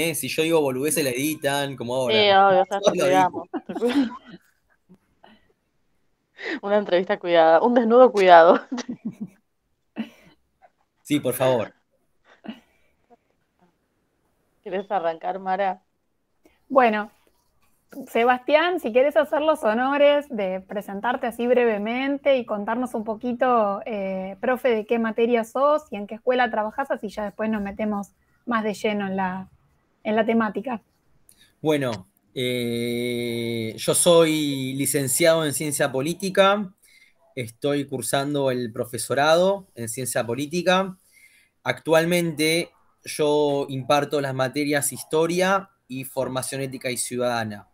Eh, si yo digo se la editan, como ahora. Una entrevista cuidada, un desnudo cuidado. Sí, por favor. ¿Quieres arrancar, Mara? Bueno, Sebastián, si quieres hacer los honores de presentarte así brevemente y contarnos un poquito, eh, profe, de qué materia sos y en qué escuela trabajas, así ya después nos metemos más de lleno en la, en la temática? Bueno, eh, yo soy licenciado en ciencia política, estoy cursando el profesorado en ciencia política. Actualmente yo imparto las materias historia y formación ética y ciudadana.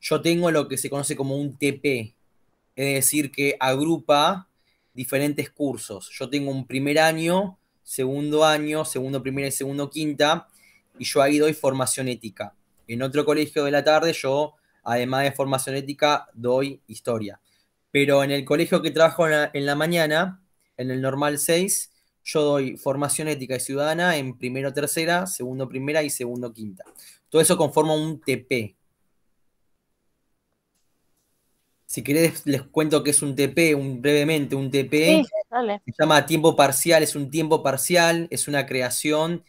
Yo tengo lo que se conoce como un TP, es decir, que agrupa diferentes cursos. Yo tengo un primer año, segundo año, segundo, primera y segundo, quinta, y yo ahí doy formación ética. En otro colegio de la tarde yo, además de formación ética, doy historia. Pero en el colegio que trabajo en la, mañana, en el normal 6, yo doy formación ética y ciudadana en primero tercera, segundo primera y segundo quinta. Todo eso conforma un TP. Si querés, les cuento qué es un TP, brevemente, un TP. se llama tiempo parcial, es un tiempo parcial, es una creación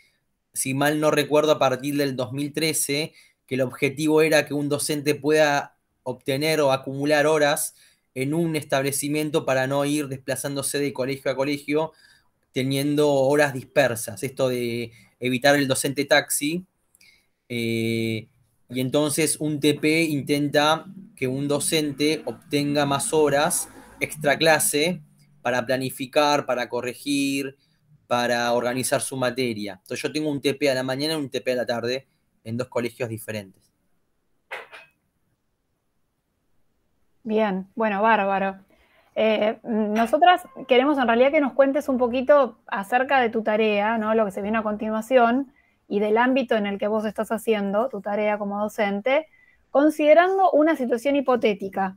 si mal no recuerdo, a partir del 2013, que el objetivo era que un docente pueda obtener o acumular horas en un establecimiento para no ir desplazándose de colegio a colegio teniendo horas dispersas, esto de evitar el docente taxi. Eh, y entonces un TP intenta que un docente obtenga más horas extra clase para planificar, para corregir, para organizar su materia. Entonces yo tengo un TP a la mañana y un TP a la tarde en dos colegios diferentes. Bien, bueno, bárbaro. Eh, nosotras queremos en realidad que nos cuentes un poquito acerca de tu tarea, ¿no? Lo que se viene a continuación y del ámbito en el que vos estás haciendo tu tarea como docente, considerando una situación hipotética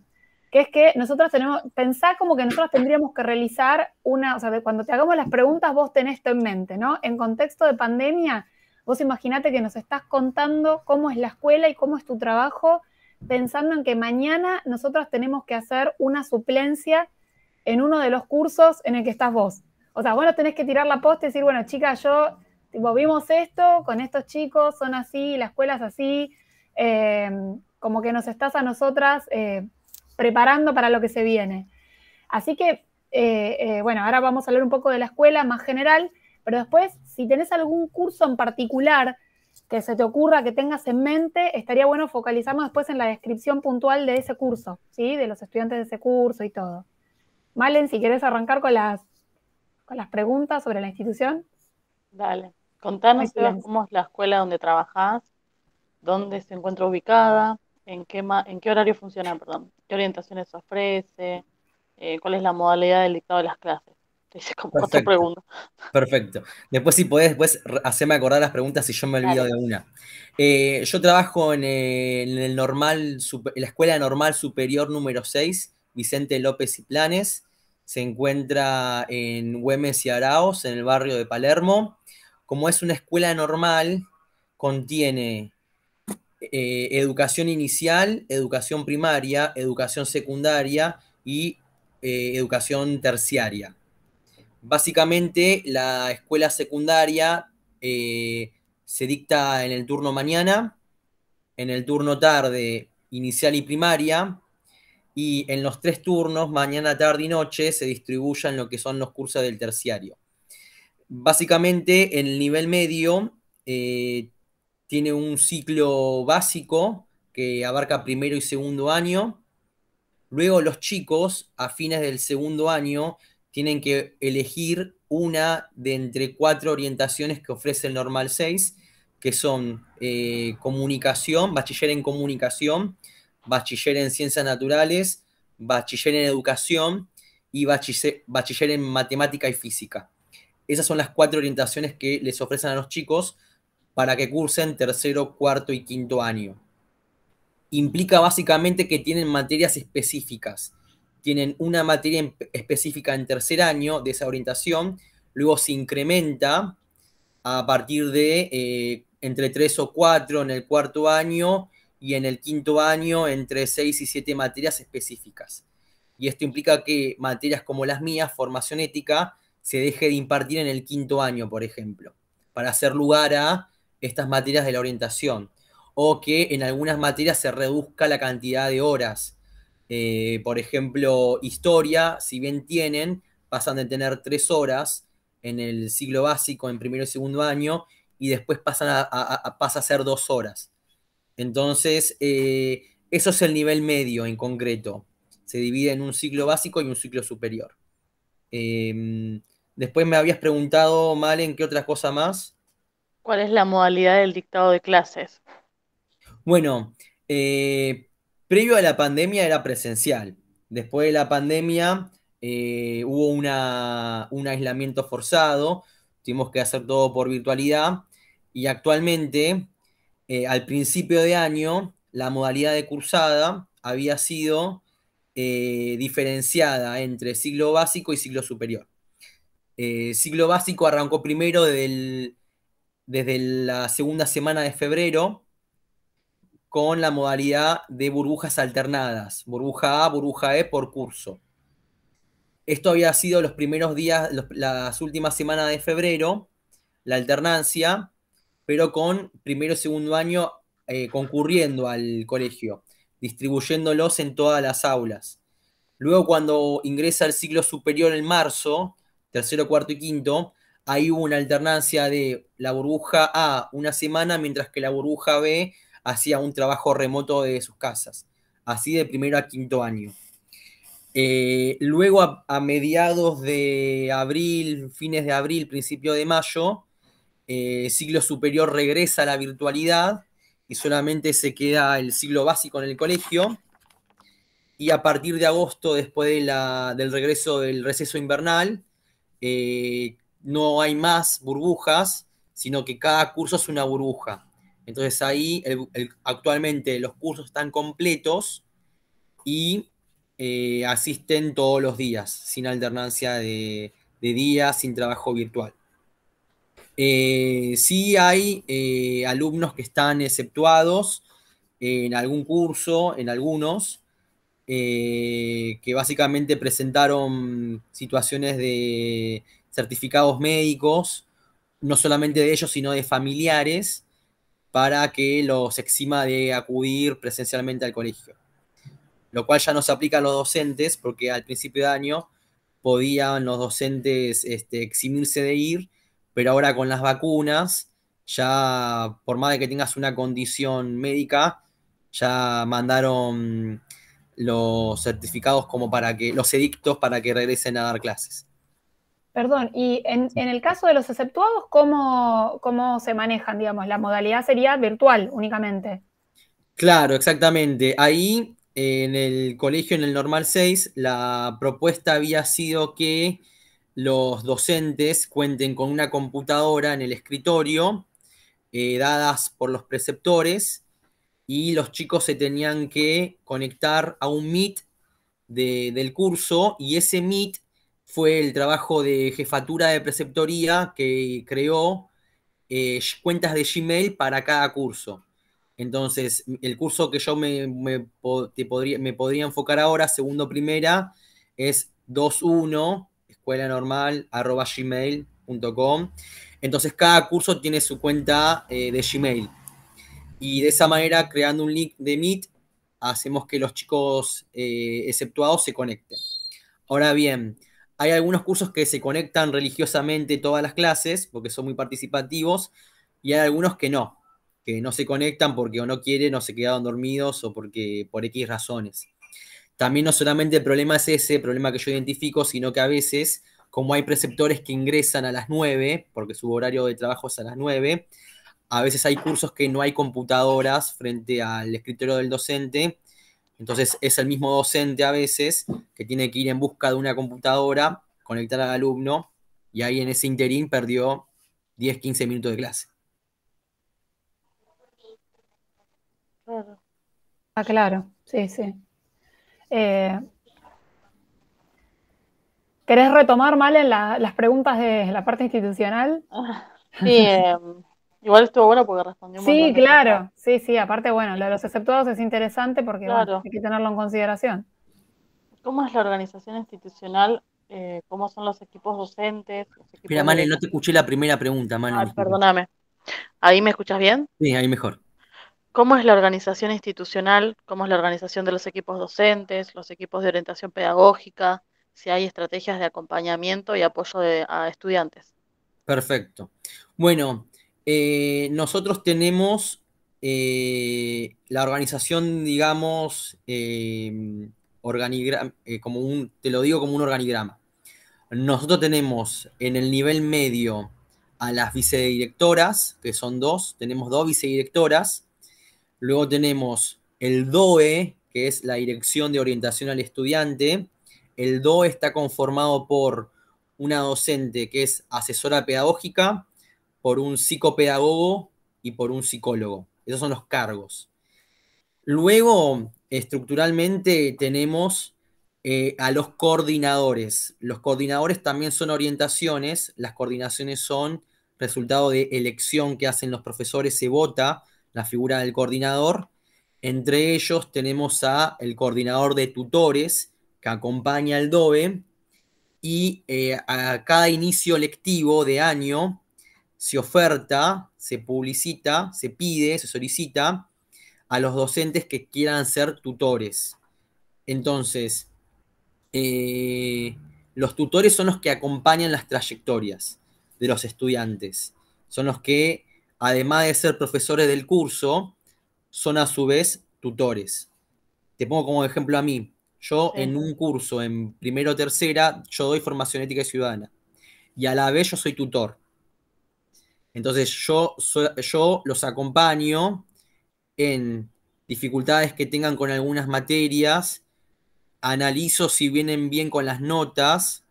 que es que nosotros tenemos, pensá como que nosotros tendríamos que realizar una, o sea, cuando te hagamos las preguntas vos tenés esto en mente, ¿no? En contexto de pandemia, vos imaginate que nos estás contando cómo es la escuela y cómo es tu trabajo, pensando en que mañana nosotros tenemos que hacer una suplencia en uno de los cursos en el que estás vos. O sea, vos no tenés que tirar la posta y decir, bueno, chica, yo, tipo, vimos esto con estos chicos, son así, la escuela es así, eh, como que nos estás a nosotras... Eh, preparando para lo que se viene. Así que, eh, eh, bueno, ahora vamos a hablar un poco de la escuela más general, pero después, si tenés algún curso en particular que se te ocurra, que tengas en mente, estaría bueno focalizarnos después en la descripción puntual de ese curso, ¿sí? De los estudiantes de ese curso y todo. Malen, si querés arrancar con las, con las preguntas sobre la institución. Dale. Contanos cómo es la escuela donde trabajás, dónde se encuentra ubicada, en qué, en qué horario funciona? perdón, qué orientaciones ofrece, eh, cuál es la modalidad del dictado de las clases. Te como cuatro preguntas. Perfecto. Después, si podés, después hacerme acordar las preguntas si yo me olvido de una. Eh, yo trabajo en, eh, normal, en la Escuela Normal Superior número 6, Vicente López y Planes. Se encuentra en Güemes y Araos, en el barrio de Palermo. Como es una escuela normal, contiene eh, educación inicial, educación primaria, educación secundaria y eh, educación terciaria. Básicamente la escuela secundaria eh, se dicta en el turno mañana, en el turno tarde inicial y primaria, y en los tres turnos, mañana, tarde y noche, se distribuyen lo que son los cursos del terciario. Básicamente en el nivel medio tiene un ciclo básico que abarca primero y segundo año. Luego los chicos, a fines del segundo año, tienen que elegir una de entre cuatro orientaciones que ofrece el Normal 6, que son eh, comunicación, bachiller en comunicación, bachiller en ciencias naturales, bachiller en educación y bachiller en matemática y física. Esas son las cuatro orientaciones que les ofrecen a los chicos para que cursen tercero, cuarto y quinto año. Implica básicamente que tienen materias específicas. Tienen una materia específica en tercer año de esa orientación, luego se incrementa a partir de eh, entre tres o cuatro en el cuarto año y en el quinto año entre seis y siete materias específicas. Y esto implica que materias como las mías, formación ética, se deje de impartir en el quinto año, por ejemplo, para hacer lugar a estas materias de la orientación o que en algunas materias se reduzca la cantidad de horas. Eh, por ejemplo, historia, si bien tienen, pasan de tener tres horas en el ciclo básico, en primero y segundo año, y después pasan a, a pasa a ser dos horas. Entonces, eh, eso es el nivel medio en concreto. Se divide en un ciclo básico y un ciclo superior. Em, después me habías preguntado, Malen, ¿qué otra cosa más? ¿Cuál es la modalidad del dictado de clases? Bueno, eh, previo a la pandemia era presencial. Después de la pandemia eh, hubo un aislamiento forzado, tuvimos que hacer todo por virtualidad y actualmente, eh, al principio de año, la modalidad de cursada había sido diferenciada entre siglo básico y siglo superior. Siglo básico arrancó primero del desde la segunda semana de febrero con la modalidad de burbujas alternadas, burbuja A, burbuja E por curso. Esto había sido los primeros días, las últimas semanas de febrero, la alternancia, pero con primero y segundo año eh, concurriendo al colegio, distribuyéndolos en todas las aulas. Luego cuando ingresa el ciclo superior en marzo, tercero, cuarto y quinto, hay una alternancia de la burbuja A una semana, mientras que la burbuja B hacía un trabajo remoto de sus casas, así de primero a quinto año. Eh, luego, a, mediados de abril, fines de abril, principio de mayo, eh, siglo superior regresa a la virtualidad y solamente se queda el siglo básico en el colegio. Y a partir de agosto, después del regreso del receso invernal, eh, no hay más burbujas, sino que cada curso es una burbuja. Entonces ahí actualmente los cursos están completos y eh, asisten todos los días, sin alternancia de, días, sin trabajo virtual. Eh, sí hay eh, alumnos que están exceptuados en algún curso, en algunos, que básicamente presentaron situaciones de certificados médicos, no solamente de ellos, sino de familiares, para que los exima de acudir presencialmente al colegio. Lo cual ya no se aplica a los docentes, porque al principio de año podían los docentes este, eximirse de ir, pero ahora con las vacunas, ya por más de que tengas una condición médica, ya mandaron los certificados como para que, los edictos para que regresen a dar clases. Perdón, y en, el caso de los exceptuados, ¿cómo, ¿cómo se manejan, digamos? La modalidad sería virtual únicamente. Claro, exactamente. Ahí, en el colegio, en el Normal 6, la propuesta había sido que los docentes cuenten con una computadora en el escritorio, eh, dadas por los preceptores, y los chicos se tenían que conectar a un Meet del curso, y ese Meet fue el trabajo de jefatura de preceptoría que creó eh, cuentas de Gmail para cada curso. Entonces, el curso que yo me, podría, me podría enfocar ahora, segundo primera, es 21, escuela normal, arroba gmail.com. Entonces, cada curso tiene su cuenta eh, de Gmail. Y de esa manera, creando un link de Meet, hacemos que los chicos eh, exceptuados se conecten. Ahora bien, hay algunos cursos que se conectan religiosamente todas las clases porque son muy participativos y hay algunos que no, que no se conectan porque o no quieren o se quedaron dormidos o porque por X razones. También no solamente el problema es ese, el problema que yo identifico, sino que a veces, como hay preceptores que ingresan a las 9, porque su horario de trabajo es a las 9, a veces hay cursos que no hay computadoras frente al escritorio del docente entonces es el mismo docente a veces que tiene que ir en busca de una computadora, conectar al alumno y ahí en ese interín perdió 10, 15 minutos de clase. Ah, claro, sí, sí. Eh, ¿Querés retomar, Malen, las preguntas de la parte institucional? Sí, em, Igual estuvo bueno porque respondió muy Sí, claro. Sí, sí. Aparte, bueno, lo de los exceptuados es interesante porque hay que tenerlo en consideración. ¿Cómo es la organización institucional? Eh, ¿Cómo son los equipos docentes? Mira, no te escuché la primera pregunta, perdóname. ¿Ahí me escuchas bien? Sí, ahí mejor. ¿Cómo es la organización institucional? ¿Cómo es la organización de los equipos docentes, los equipos de orientación pedagógica? Si hay estrategias de acompañamiento y apoyo a estudiantes. Perfecto. Bueno, eh, nosotros tenemos eh, la organización, digamos, eh, como te lo digo como un organigrama. Nosotros tenemos en el nivel medio a las vicedirectoras, que son dos, tenemos dos vicedirectoras, luego tenemos el DOE, que es la Dirección de Orientación al Estudiante, el DOE está conformado por una docente que es asesora pedagógica, por un psicopedagogo y por un psicólogo. Esos son los cargos. Luego, estructuralmente, tenemos eh, a los coordinadores. Los coordinadores también son orientaciones. Las coordinaciones son resultado de elección que hacen los profesores. Se vota la figura del coordinador. Entre ellos tenemos a el coordinador de tutores que acompaña al DOBE, y eh, a cada inicio lectivo de año se oferta, se publicita, se pide, se solicita a los docentes que quieran ser tutores. Entonces, eh, los tutores son los que acompañan las trayectorias de los estudiantes. Son los que, además de ser profesores del curso, son a su vez tutores. Te pongo como ejemplo a mí. Yo en un curso, en primero o tercera, yo doy formación ética y ciudadana. Y a la vez yo soy tutor. Entonces yo, los acompaño en dificultades que tengan con algunas materias, analizo si vienen bien con las notas,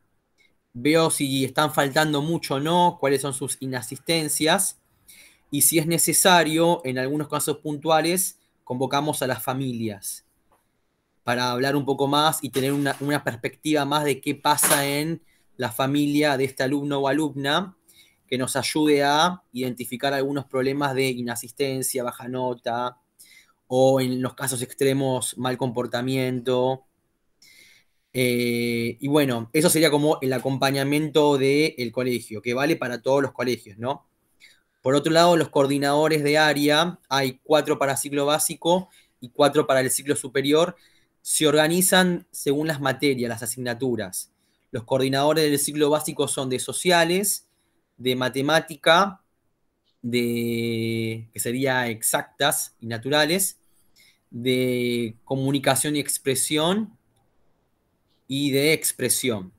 veo si están faltando mucho o no, cuáles son sus inasistencias, y si es necesario, en algunos casos puntuales, convocamos a las familias para hablar un poco más y tener una perspectiva más de qué pasa en la familia de este alumno o alumna que nos ayude a identificar algunos problemas de inasistencia, baja nota, o en los casos extremos, mal comportamiento. Eh, y bueno, eso sería como el acompañamiento del colegio, que vale para todos los colegios, ¿no? Por otro lado, los coordinadores de área, hay cuatro para ciclo básico y cuatro para el ciclo superior, se organizan según las materias, las asignaturas. Los coordinadores del ciclo básico son de sociales, de matemática, de, que sería exactas y naturales, de comunicación y expresión y de expresión.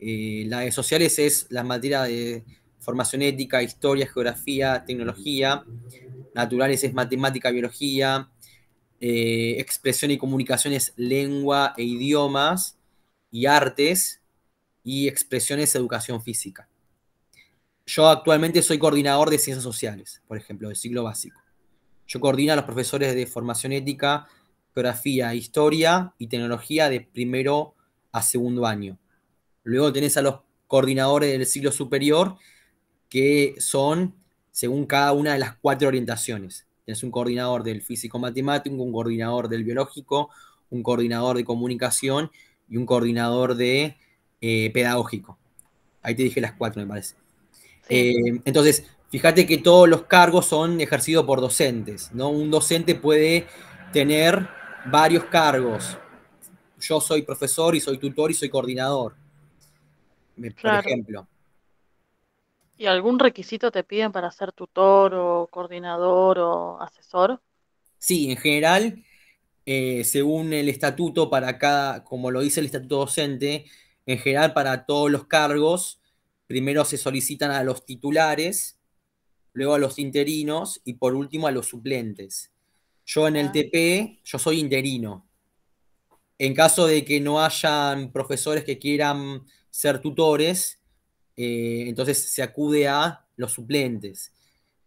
Eh, la de sociales es la materia de formación ética, historia, geografía, tecnología. Naturales es matemática, biología. Eh, expresión y comunicación es lengua e idiomas y artes. Y expresiones, educación física. Yo actualmente soy coordinador de ciencias sociales, por ejemplo, del ciclo básico. Yo coordino a los profesores de formación ética, geografía, e historia y tecnología de primero a segundo año. Luego tenés a los coordinadores del ciclo superior, que son según cada una de las cuatro orientaciones. Tienes un coordinador del físico-matemático, un coordinador del biológico, un coordinador de comunicación y un coordinador de eh, pedagógico. Ahí te dije las cuatro, me parece. Eh, entonces, fíjate que todos los cargos son ejercidos por docentes, ¿no? Un docente puede tener varios cargos. Yo soy profesor y soy tutor y soy coordinador, por ejemplo. ¿Y algún requisito te piden para ser tutor o coordinador o asesor? Sí, en general, eh, según el estatuto para cada, como lo dice el estatuto docente, en general para todos los cargos, primero se solicitan a los titulares, luego a los interinos y por último a los suplentes. Yo en el ah. TP, yo soy interino. En caso de que no hayan profesores que quieran ser tutores, eh, entonces se acude a los suplentes.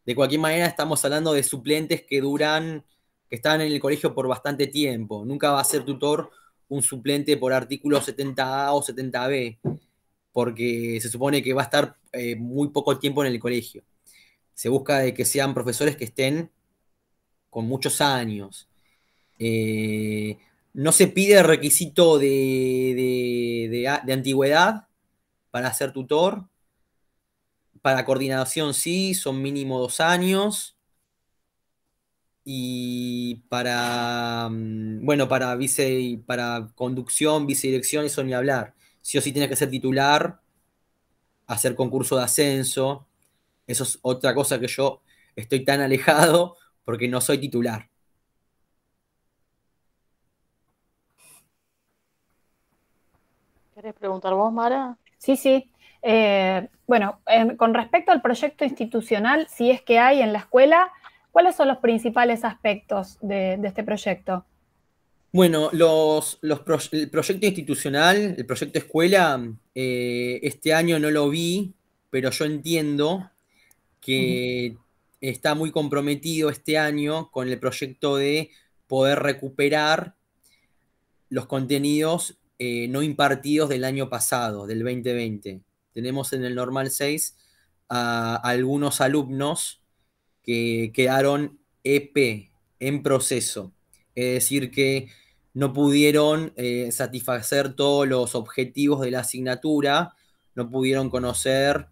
De cualquier manera, estamos hablando de suplentes que duran, que están en el colegio por bastante tiempo. Nunca va a ser tutor un suplente por artículo 70A o 70B porque se supone que va a estar eh, muy poco tiempo en el colegio. Se busca que sean profesores que estén con muchos años. Eh, no se pide requisito de, antigüedad para ser tutor. Para coordinación sí, son mínimo dos años. Y para, mm, bueno, para, vice, para conducción, vicedirección, eso ni hablar sí o sí tienes que ser titular, hacer concurso de ascenso. Eso es otra cosa que yo estoy tan alejado porque no soy titular. quieres preguntar vos, Mara? Sí, sí. Eh, bueno, con respecto al proyecto institucional, si es que hay en la escuela, ¿cuáles son los principales aspectos de este proyecto? Bueno, los, el proyecto institucional, el proyecto escuela, eh, este año no lo vi, pero yo entiendo que está muy comprometido este año con el proyecto de poder recuperar los contenidos eh, no impartidos del año pasado, del 2020. Tenemos en el Normal 6 algunos alumnos que quedaron EP, en proceso. Es decir, que no pudieron eh, satisfacer todos los objetivos de la asignatura, no pudieron conocer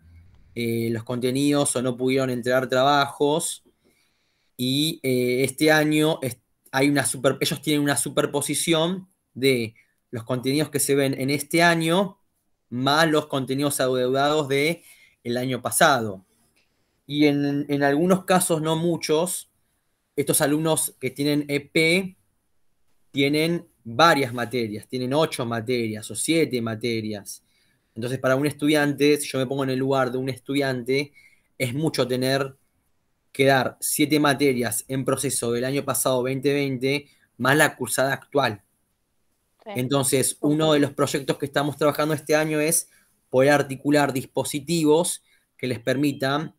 eh, los contenidos o no pudieron entregar trabajos. Y eh, este año hay una super, ellos tienen una superposición de los contenidos que se ven en este año más los contenidos adeudados de el año pasado. Y en, en algunos casos, no muchos, estos alumnos que tienen EP tienen varias materias, tienen ocho materias o siete materias. Entonces, para un estudiante, si yo me pongo en el lugar de un estudiante, es mucho tener que dar siete materias en proceso del año pasado 2020 más la cursada actual. Entonces, uno de los proyectos que estamos trabajando este año es poder articular dispositivos que les permitan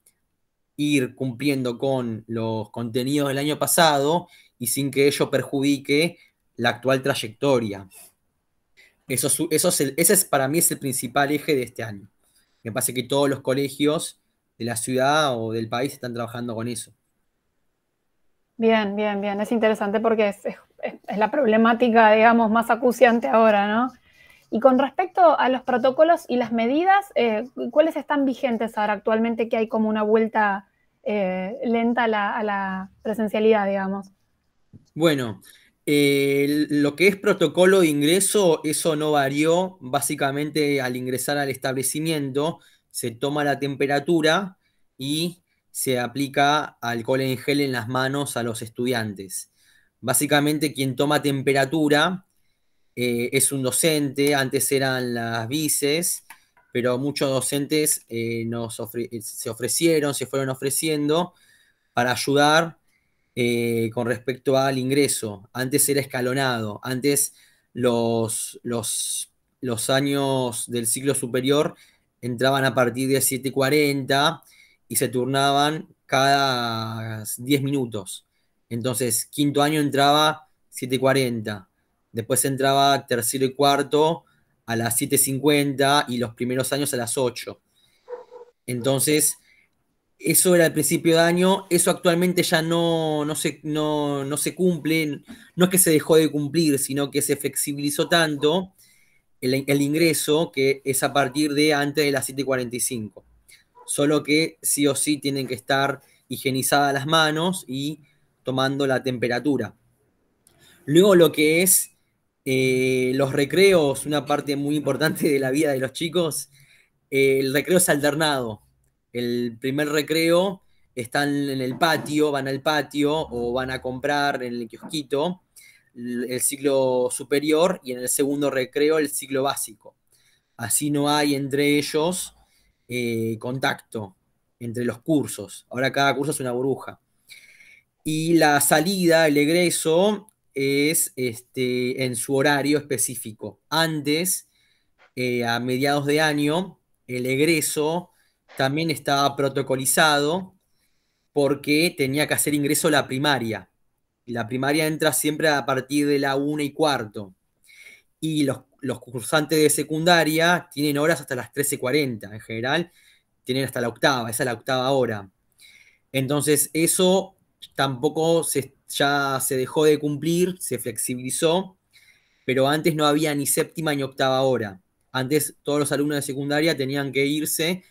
ir cumpliendo con los contenidos del año pasado y sin que ello perjudique la actual trayectoria. Eso, eso ese es para mí es el principal eje de este año. Me parece que todos los colegios de la ciudad o del país están trabajando con eso. Bien, bien, bien. Es interesante porque es, la problemática, digamos, más acuciante ahora, ¿no? Y con respecto a los protocolos y las medidas, eh, ¿cuáles están vigentes ahora actualmente que hay como una vuelta eh, lenta a la presencialidad, digamos? Bueno, lo que es protocolo de ingreso, eso no varió. Básicamente al ingresar al establecimiento se toma la temperatura y se aplica alcohol en gel en las manos a los estudiantes. Básicamente quien toma temperatura eh, es un docente, antes eran las vices, pero muchos docentes eh, se ofrecieron, se fueron ofreciendo para ayudar eh, con respecto al ingreso. Antes era escalonado, antes los, los, años del ciclo superior entraban a partir de 7.40 y se turnaban cada 10 minutos. Entonces, quinto año entraba 7.40, después entraba tercero y cuarto a las 7.50 y los primeros años a las 8. Entonces, eso era al principio de año, eso actualmente ya no, se, no, se cumple, no es que se dejó de cumplir, sino que se flexibilizó tanto el, ingreso que es a partir de antes de las 7.45. Solo que sí o sí tienen que estar higienizadas las manos y tomando la temperatura. Luego lo que es eh, los recreos, una parte muy importante de la vida de los chicos, eh, el recreo es alternado el primer recreo están en el patio, van al patio o van a comprar en el kiosquito el ciclo superior y en el segundo recreo el ciclo básico. Así no hay entre ellos eh, contacto entre los cursos. Ahora cada curso es una burbuja. Y la salida, el egreso, es este, en su horario específico. Antes, eh, a mediados de año, el egreso también estaba protocolizado porque tenía que hacer ingreso a la primaria. La primaria entra siempre a partir de la una y cuarto. Y los, los cursantes de secundaria tienen horas hasta las 13.40. En general, tienen hasta la octava, esa es la octava hora. Entonces, eso tampoco se, ya se dejó de cumplir, se flexibilizó, pero antes no había ni séptima ni octava hora. Antes todos los alumnos de secundaria tenían que irse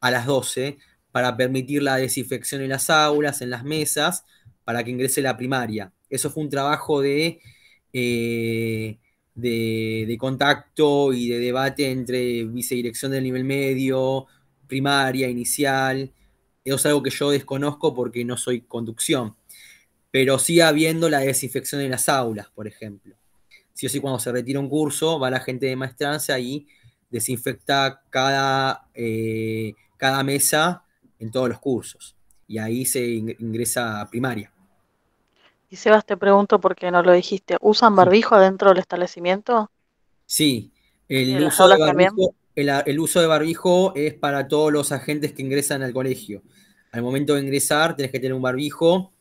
a las 12 para permitir la desinfección en las aulas, en las mesas, para que ingrese la primaria. Eso fue un trabajo eh, de, de, contacto y de debate entre vicedirección del nivel medio, primaria, inicial. Eso es algo que yo desconozco porque no soy conducción. Pero sí habiendo la desinfección en las aulas, por ejemplo. Si o sí, cuando se retira un curso, va la gente de maestranza y desinfecta cada eh, cada mesa en todos los cursos. Y ahí se ingresa a primaria. Y Sebas, te pregunto por qué no lo dijiste. ¿Usan barbijo adentro del establecimiento? Sí, el uso, de barbijo, es para todos los agentes que ingresan al colegio. Al momento de ingresar tenés que tener un barbijo.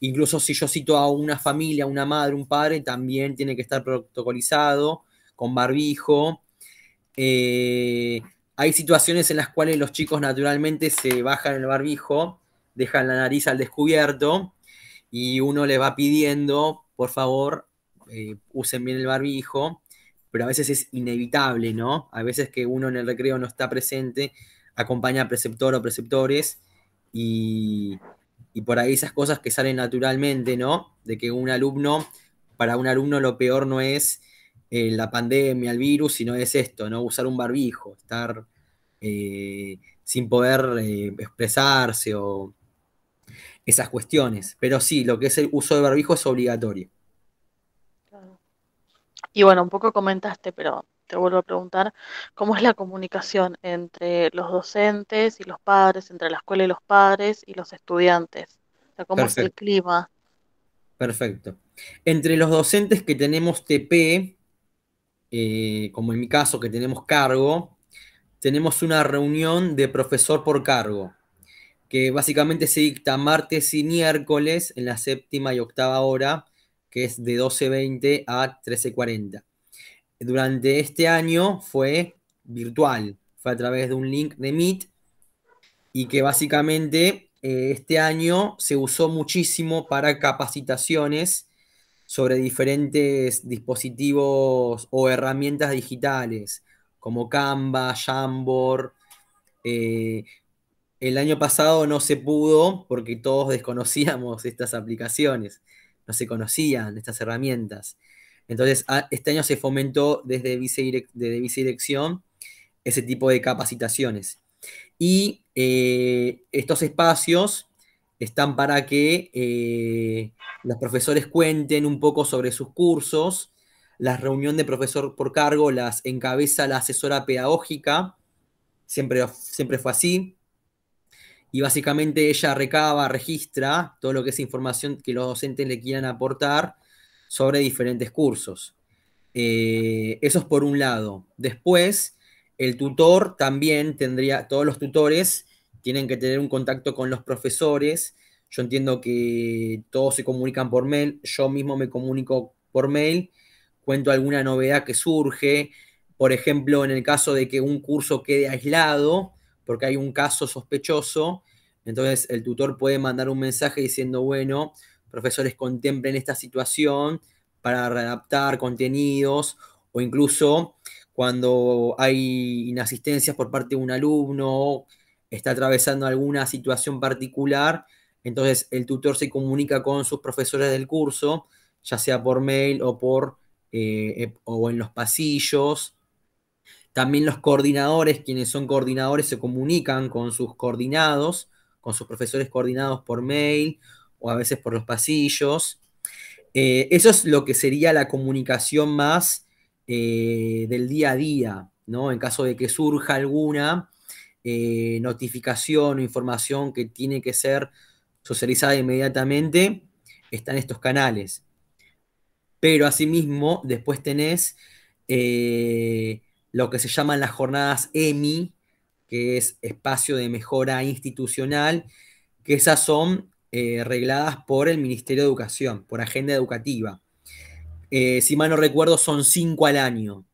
Incluso si yo cito a una familia, una madre, un padre, también tiene que estar protocolizado con barbijo. Eh, hay situaciones en las cuales los chicos naturalmente se bajan el barbijo, dejan la nariz al descubierto y uno le va pidiendo, por favor, eh, usen bien el barbijo, pero a veces es inevitable, ¿no? A veces que uno en el recreo no está presente, acompaña a preceptor o preceptores y, y por ahí esas cosas que salen naturalmente, ¿no? De que un alumno, para un alumno lo peor no es eh, la pandemia, el virus, no es esto, ¿no? Usar un barbijo, estar eh, sin poder eh, expresarse o esas cuestiones. Pero sí, lo que es el uso de barbijo es obligatorio. Y bueno, un poco comentaste, pero te vuelvo a preguntar, ¿cómo es la comunicación entre los docentes y los padres, entre la escuela y los padres y los estudiantes? ¿Cómo es el clima? Perfecto. Entre los docentes que tenemos TP, eh, como en mi caso que tenemos cargo, tenemos una reunión de profesor por cargo, que básicamente se dicta martes y miércoles en la séptima y octava hora, que es de 12.20 a 13.40. Durante este año fue virtual, fue a través de un link de Meet y que básicamente eh, este año se usó muchísimo para capacitaciones sobre diferentes dispositivos o herramientas digitales, como Canva, Jamboard. Eh, el año pasado no se pudo porque todos desconocíamos estas aplicaciones, no se conocían estas herramientas. Entonces, este año se fomentó desde, Vice vicedirección ese tipo de capacitaciones. Y eh, estos espacios están para que eh, los profesores cuenten un poco sobre sus cursos. La reunión de profesor por cargo las encabeza la asesora pedagógica, siempre, siempre fue así. Y básicamente ella recaba, registra todo lo que es información que los docentes le quieran aportar sobre diferentes cursos. Eh, eso es por un lado. Después, el tutor también tendría, todos los tutores tienen que tener un contacto con los profesores. Yo entiendo que todos se comunican por mail, yo mismo me comunico por mail, cuento alguna novedad que surge, por ejemplo, en el caso de que un curso quede aislado porque hay un caso sospechoso, entonces el tutor puede mandar un mensaje diciendo, bueno, profesores contemplen esta situación para readaptar contenidos o incluso cuando hay inasistencias por parte de un alumno está atravesando alguna situación particular, entonces el tutor se comunica con sus profesores del curso, ya sea por mail o, por, eh, eh, o en los pasillos. También los coordinadores, quienes son coordinadores, se comunican con sus coordinados, con sus profesores coordinados por mail o a veces por los pasillos. Eh, eso es lo que sería la comunicación más del día a día, ¿no? En caso de que surja alguna, eh, notificación o información que tiene que ser socializada inmediatamente, están estos canales. Pero asimismo, después tenés eh, lo que se llaman las jornadas EMI, que es espacio de mejora institucional, que esas son eh, regladas por el Ministerio de Educación, por agenda educativa. si mal no recuerdo, son cinco al año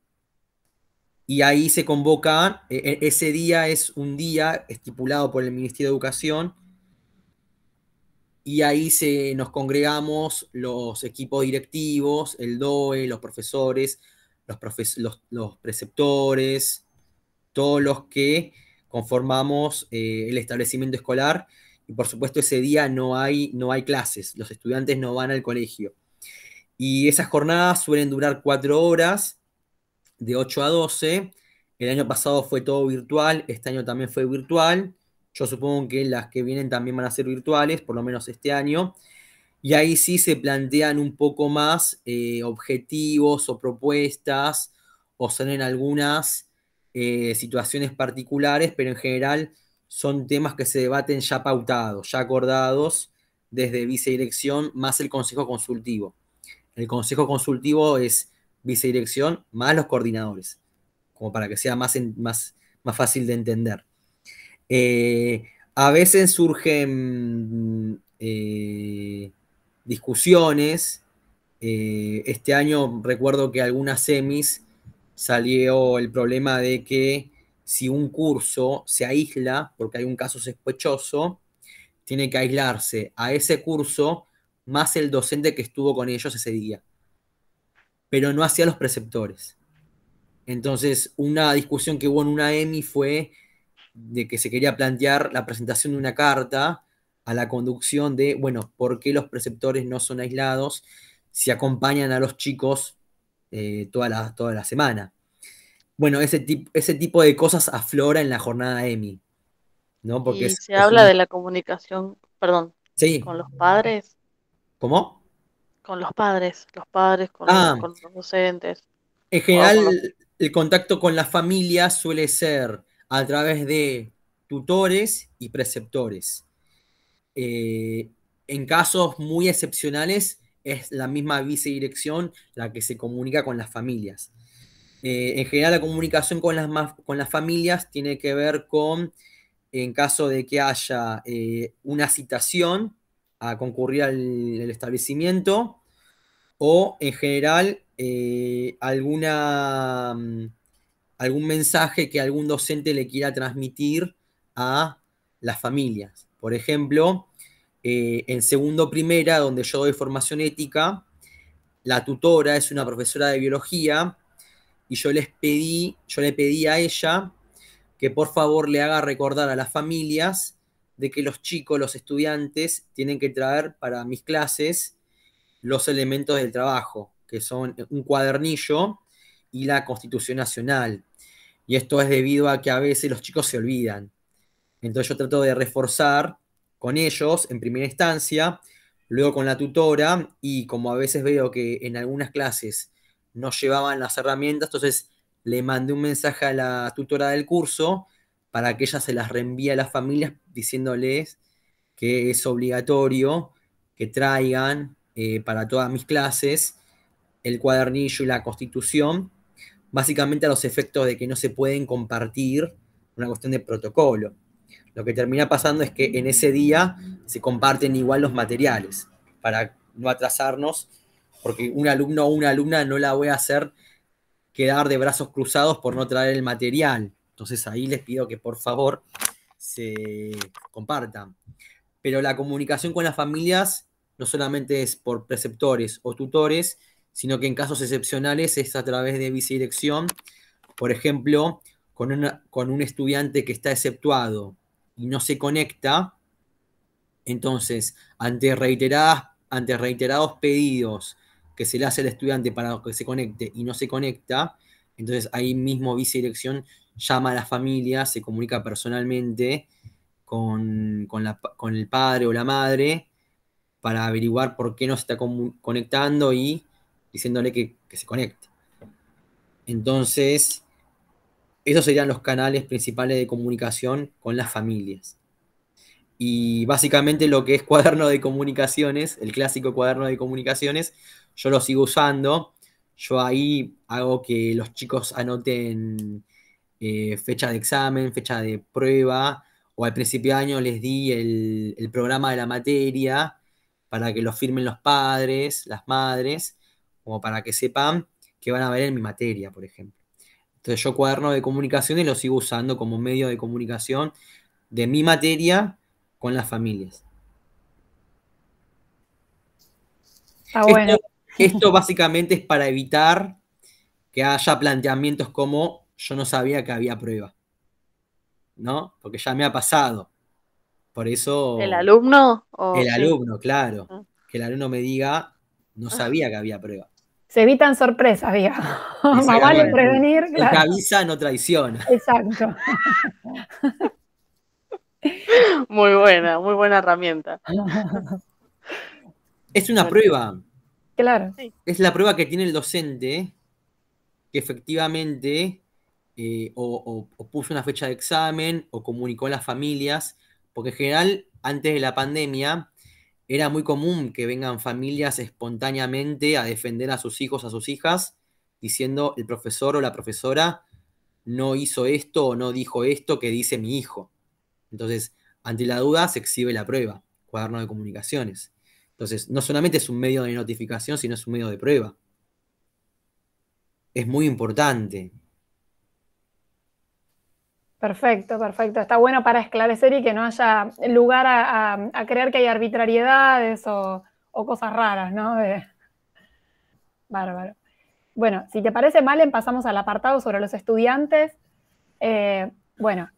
y ahí se convoca, e, e, ese día es un día estipulado por el Ministerio de Educación, y ahí se, nos congregamos los equipos directivos, el DOE, los profesores, los, los, preceptores, todos los que conformamos eh, el establecimiento escolar, y por supuesto ese día no hay, no hay clases, los estudiantes no van al colegio. Y esas jornadas suelen durar cuatro horas, de 8 a 12. El año pasado fue todo virtual, este año también fue virtual. Yo supongo que las que vienen también van a ser virtuales, por lo menos este año. Y ahí sí se plantean un poco más eh, objetivos o propuestas, o son en algunas eh, situaciones particulares, pero en general son temas que se debaten ya pautados, ya acordados desde vicedirección, más el consejo consultivo. El consejo consultivo es vicedirección más los coordinadores, como para que sea más, más, más fácil de entender. Eh, a veces surgen mm, eh, discusiones. Eh, este año recuerdo que algunas semis salió el problema de que si un curso se aísla porque hay un caso sospechoso, tiene que aislarse a ese curso más el docente que estuvo con ellos ese día pero no hacia los preceptores. Entonces, una discusión que hubo en una EMI fue de que se quería plantear la presentación de una carta a la conducción de, bueno, ¿por qué los preceptores no son aislados si acompañan a los chicos eh, toda, la, toda, la, semana? Bueno, ese, ese tipo de cosas aflora en la jornada EMI. ¿no? Porque se habla de la comunicación, perdón, con los padres. ¿Cómo? con los padres, los padres con, ah. los, docentes. En general, el contacto con las familias suele ser a través de tutores y preceptores. Eh, en casos muy excepcionales, es la misma vicedirección la que se comunica con las familias. Eh, en general, la comunicación con las, con las familias tiene que ver con, en caso de que haya eh, una citación, a concurrir al, establecimiento o en general eh, alguna, mm, algún mensaje que algún docente le quiera transmitir a las familias. Por ejemplo, eh, en segundo primera, donde yo doy formación ética, la tutora es una profesora de biología y yo les pedí, yo le pedí a ella que por favor le haga recordar a las familias de que los chicos, los estudiantes, tienen que traer para mis clases los elementos del trabajo, que son un cuadernillo y la Constitución Nacional. Y esto es debido a que a veces los chicos se olvidan. Entonces yo trato de reforzar con ellos en primera instancia, luego con la tutora y como a veces veo que en algunas clases no llevaban las herramientas, entonces le mandé un mensaje a la tutora del curso para que ella se las reenvíe a las familias diciéndoles que es obligatorio que traigan eh, para todas mis clases el cuadernillo y la constitución, básicamente a los efectos de que no se pueden compartir, una cuestión de protocolo. Lo que termina pasando es que en ese día se comparten igual los materiales, para no atrasarnos, porque un alumno o una alumna no la voy a hacer quedar de brazos cruzados por no traer el material. Entonces ahí les pido que por favor se compartan. Pero la comunicación con las familias no solamente es por preceptores o tutores, sino que en casos excepcionales es a través de vicedirección. Por ejemplo, con, con un estudiante que está exceptuado y no se conecta, entonces, ante, reiteradas, ante reiterados pedidos que se le hace al estudiante para que se conecte y no se conecta, entonces ahí mismo vicedirección llama a la familia, se comunica personalmente con, el padre o la madre para averiguar por qué no se está conectando y diciéndole que, que se conecte. Entonces, esos serían los canales principales de comunicación con las familias. Y básicamente lo que es cuaderno de comunicaciones, el clásico cuaderno de comunicaciones, yo lo sigo usando. Yo ahí hago que los chicos anoten eh, fecha de examen, fecha de prueba, o al principio de año les di el, programa de la materia para que lo firmen los padres, las madres, como para que sepan que van a ver en mi materia, por ejemplo. Entonces yo cuaderno de comunicaciones lo sigo usando como medio de comunicación de mi materia con las familias. bueno. esto básicamente es para evitar que haya planteamientos como yo no sabía que había prueba. ¿No? Porque ya me ha pasado. Por eso. ¿El alumno? El alumno, claro. Ah. Que el alumno me diga, no ah. sabía que había prueba. Se evitan sorpresas, digamos. Más vale prevenir. avisa no traiciona. Exacto. muy buena, muy buena herramienta. Es una prueba. Claro. Es la prueba que tiene el docente que efectivamente eh, o, puso una fecha de examen o comunicó a las familias, porque en general antes de la pandemia era muy común que vengan familias espontáneamente a defender a sus hijos, a sus hijas, diciendo el profesor o la profesora no hizo esto o no dijo esto que dice mi hijo. Entonces, ante la duda se exhibe la prueba, cuaderno de comunicaciones. Entonces, no solamente es un medio de notificación, sino es un medio de prueba. Es muy importante Perfecto, perfecto. Está bueno para esclarecer y que no haya lugar a, creer que hay arbitrariedades o, cosas raras, ¿no? Bárbaro. Bueno, si te parece, mal, pasamos al apartado sobre los estudiantes. Eh, bueno,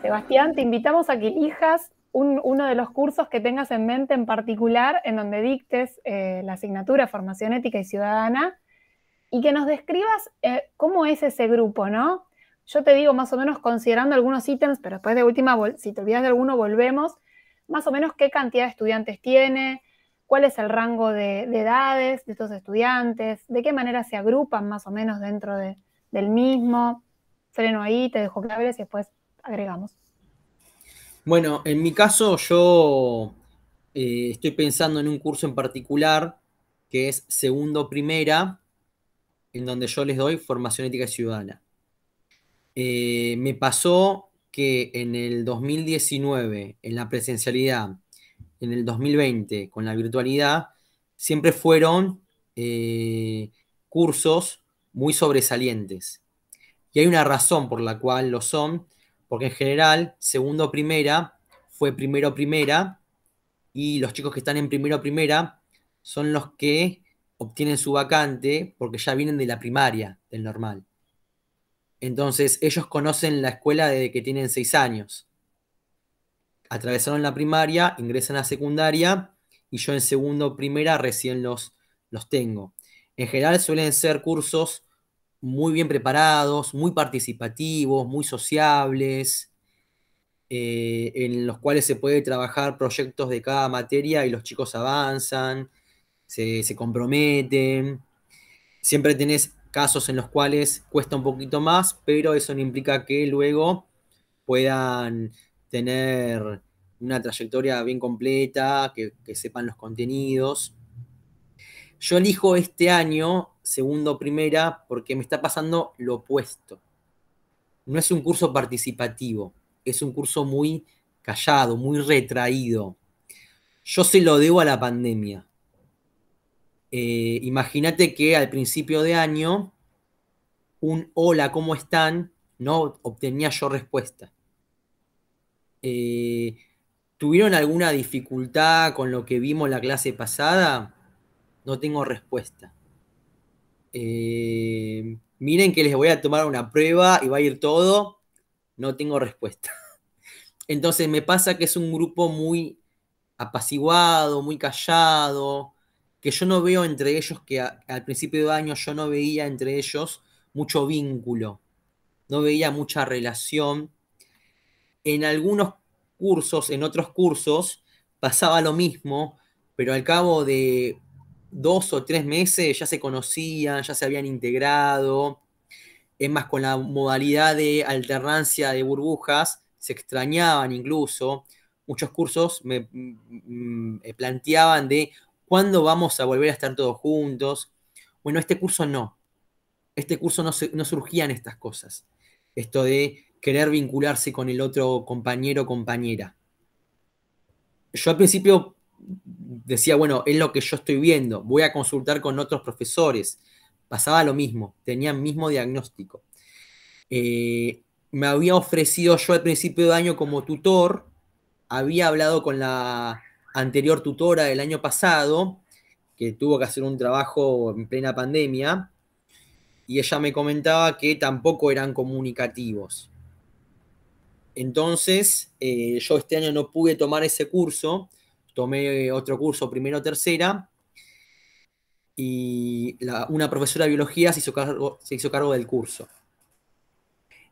Sebastián, te invitamos a que elijas uno de los cursos que tengas en mente en particular, en donde dictes eh, la asignatura Formación Ética y Ciudadana, y que nos describas eh, cómo es ese grupo, ¿no? Yo te digo más o menos considerando algunos ítems, pero después de última, si te olvidas de alguno, volvemos, más o menos qué cantidad de estudiantes tiene, cuál es el rango de, edades de estos estudiantes, de qué manera se agrupan más o menos dentro del mismo. Freno ahí, te dejo claves y después agregamos. Bueno, en mi caso yo eh, estoy pensando en un curso en particular que es segundo primera, en donde yo les doy formación ética ciudadana. Eh, me pasó que en el 2019, en la presencialidad, en el 2020, con la virtualidad, siempre fueron eh, cursos muy sobresalientes. Y hay una razón por la cual lo son, porque en general, segundo primera fue primero primera, y los chicos que están en primero primera son los que obtienen su vacante porque ya vienen de la primaria, del normal. Entonces ellos conocen la escuela desde que tienen seis años. Atravesaron la primaria, ingresan a secundaria y yo en segundo primera recién los, los tengo. En general suelen ser cursos muy bien preparados, muy participativos, muy sociables, eh, en los cuales se puede trabajar proyectos de cada materia y los chicos avanzan, se, se comprometen. Siempre tenés casos en los cuales cuesta un poquito más, pero eso no implica que luego puedan tener una trayectoria bien completa, que, sepan los contenidos. Yo elijo este año, segundo o primera, porque me está pasando lo opuesto. No es un curso participativo, es un curso muy callado, muy retraído. Yo se lo debo a la pandemia. Eh, imagínate que al principio de año, un hola, ¿cómo están? No obtenía yo respuesta. Eh, ¿Tuvieron alguna dificultad con lo que vimos la clase pasada? No tengo respuesta. Eh, miren que les voy a tomar una prueba y va a ir todo. No tengo respuesta. Entonces me pasa que es un grupo muy apaciguado, muy callado, que yo no veo entre ellos, que al principio de año yo no veía entre ellos mucho vínculo, no veía mucha relación. En algunos cursos, en otros cursos, pasaba lo mismo, pero al cabo de dos o tres meses ya se conocían, ya se habían integrado. Es más, con la modalidad de alternancia de burbujas, se extrañaban incluso. Muchos cursos me mm, mm, eh, planteaban de, ¿Cuándo vamos a volver a estar todos juntos? Bueno, este curso no. Este curso no, surgían estas cosas. Esto de querer vincularse con el otro compañero o compañera. Yo al principio decía, bueno, es lo que yo estoy viendo, voy a consultar con otros profesores. Pasaba lo mismo, tenían mismo diagnóstico. Eh, me había ofrecido yo al principio de año como tutor, había hablado con la anterior tutora del año pasado, que tuvo que hacer un trabajo en plena pandemia, y ella me comentaba que tampoco eran comunicativos. Entonces, eh, yo este año no pude tomar ese curso, tomé otro curso primero o tercera, y una profesora de biología se hizo, cargo, se hizo cargo del curso.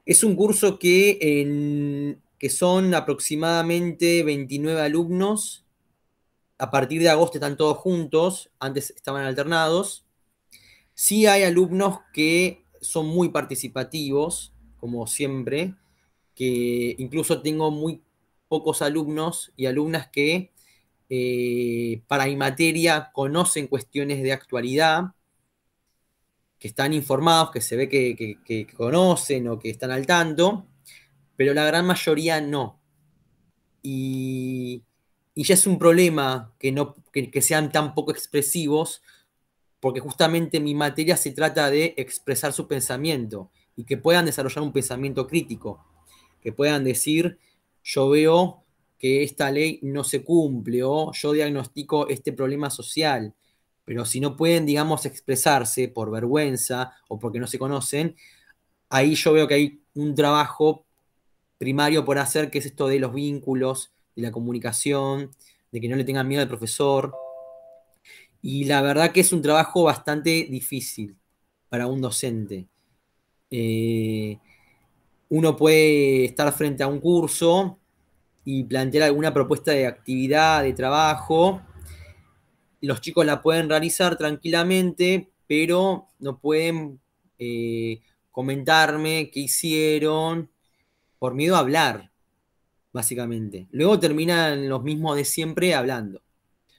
Es un curso que, que son aproximadamente 29 alumnos a partir de agosto están todos juntos, antes estaban alternados. Sí hay alumnos que son muy participativos, como siempre, que incluso tengo muy pocos alumnos y alumnas que eh, para mi materia conocen cuestiones de actualidad, que están informados, que se ve que, que conocen o que están al tanto, pero la gran mayoría no. Y y ya es un problema que, no, sean tan poco expresivos, porque justamente mi materia se trata de expresar su pensamiento y que puedan desarrollar un pensamiento crítico, que puedan decir, yo veo que esta ley no se cumple o yo diagnostico este problema social, pero si no pueden, digamos, expresarse por vergüenza o porque no se conocen, ahí yo veo que hay un trabajo primario por hacer, que es esto de los vínculos, la comunicación, de que no le tengan miedo al profesor. Y la verdad que es un trabajo bastante difícil para un docente. Eh, uno puede estar frente a un curso y plantear alguna propuesta de actividad, de trabajo. Los chicos la pueden realizar tranquilamente, pero no pueden eh, comentarme qué hicieron por miedo a hablar básicamente. Luego terminan los mismos de siempre hablando,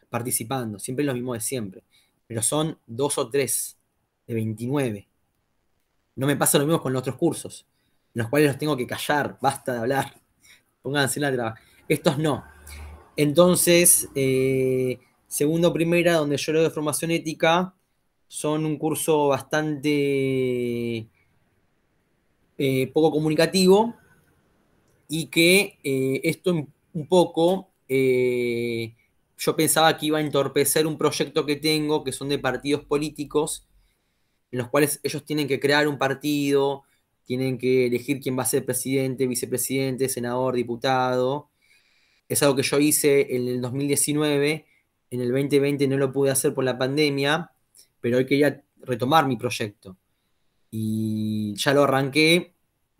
participando, siempre los mismos de siempre. Pero son dos o tres de 29. No me pasa lo mismo con los otros cursos, los cuales los tengo que callar, basta de hablar. Pónganse en la traba. Estos no. Entonces, eh, segundo, primera, donde yo leo de formación ética, son un curso bastante eh, poco comunicativo, y que eh, esto un poco, eh, yo pensaba que iba a entorpecer un proyecto que tengo, que son de partidos políticos, en los cuales ellos tienen que crear un partido, tienen que elegir quién va a ser presidente, vicepresidente, senador, diputado. Es algo que yo hice en el 2019, en el 2020 no lo pude hacer por la pandemia, pero hoy quería retomar mi proyecto. Y ya lo arranqué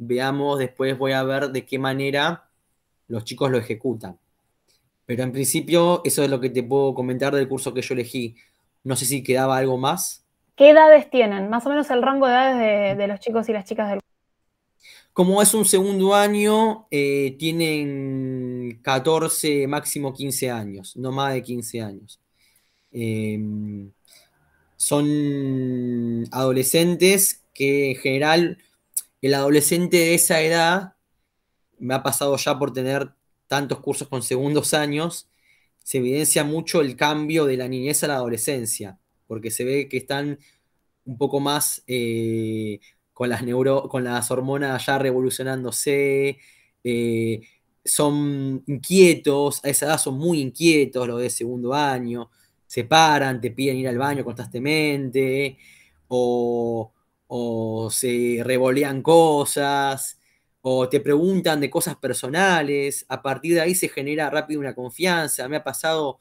Veamos, después voy a ver de qué manera los chicos lo ejecutan. Pero en principio, eso es lo que te puedo comentar del curso que yo elegí. No sé si quedaba algo más. ¿Qué edades tienen? Más o menos el rango de edades de, los chicos y las chicas del curso. Como es un segundo año, eh, tienen 14, máximo 15 años, no más de 15 años. Em, son adolescentes que en general el adolescente de esa edad, me ha pasado ya por tener tantos cursos con segundos años, se evidencia mucho el cambio de la niñez a la adolescencia, porque se ve que están un poco más eh, con, las neuro, con las hormonas ya revolucionándose, eh, son inquietos, a esa edad son muy inquietos los de segundo año, se paran, te piden ir al baño constantemente, o o se revolean cosas, o te preguntan de cosas personales, a partir de ahí se genera rápido una confianza. Me ha pasado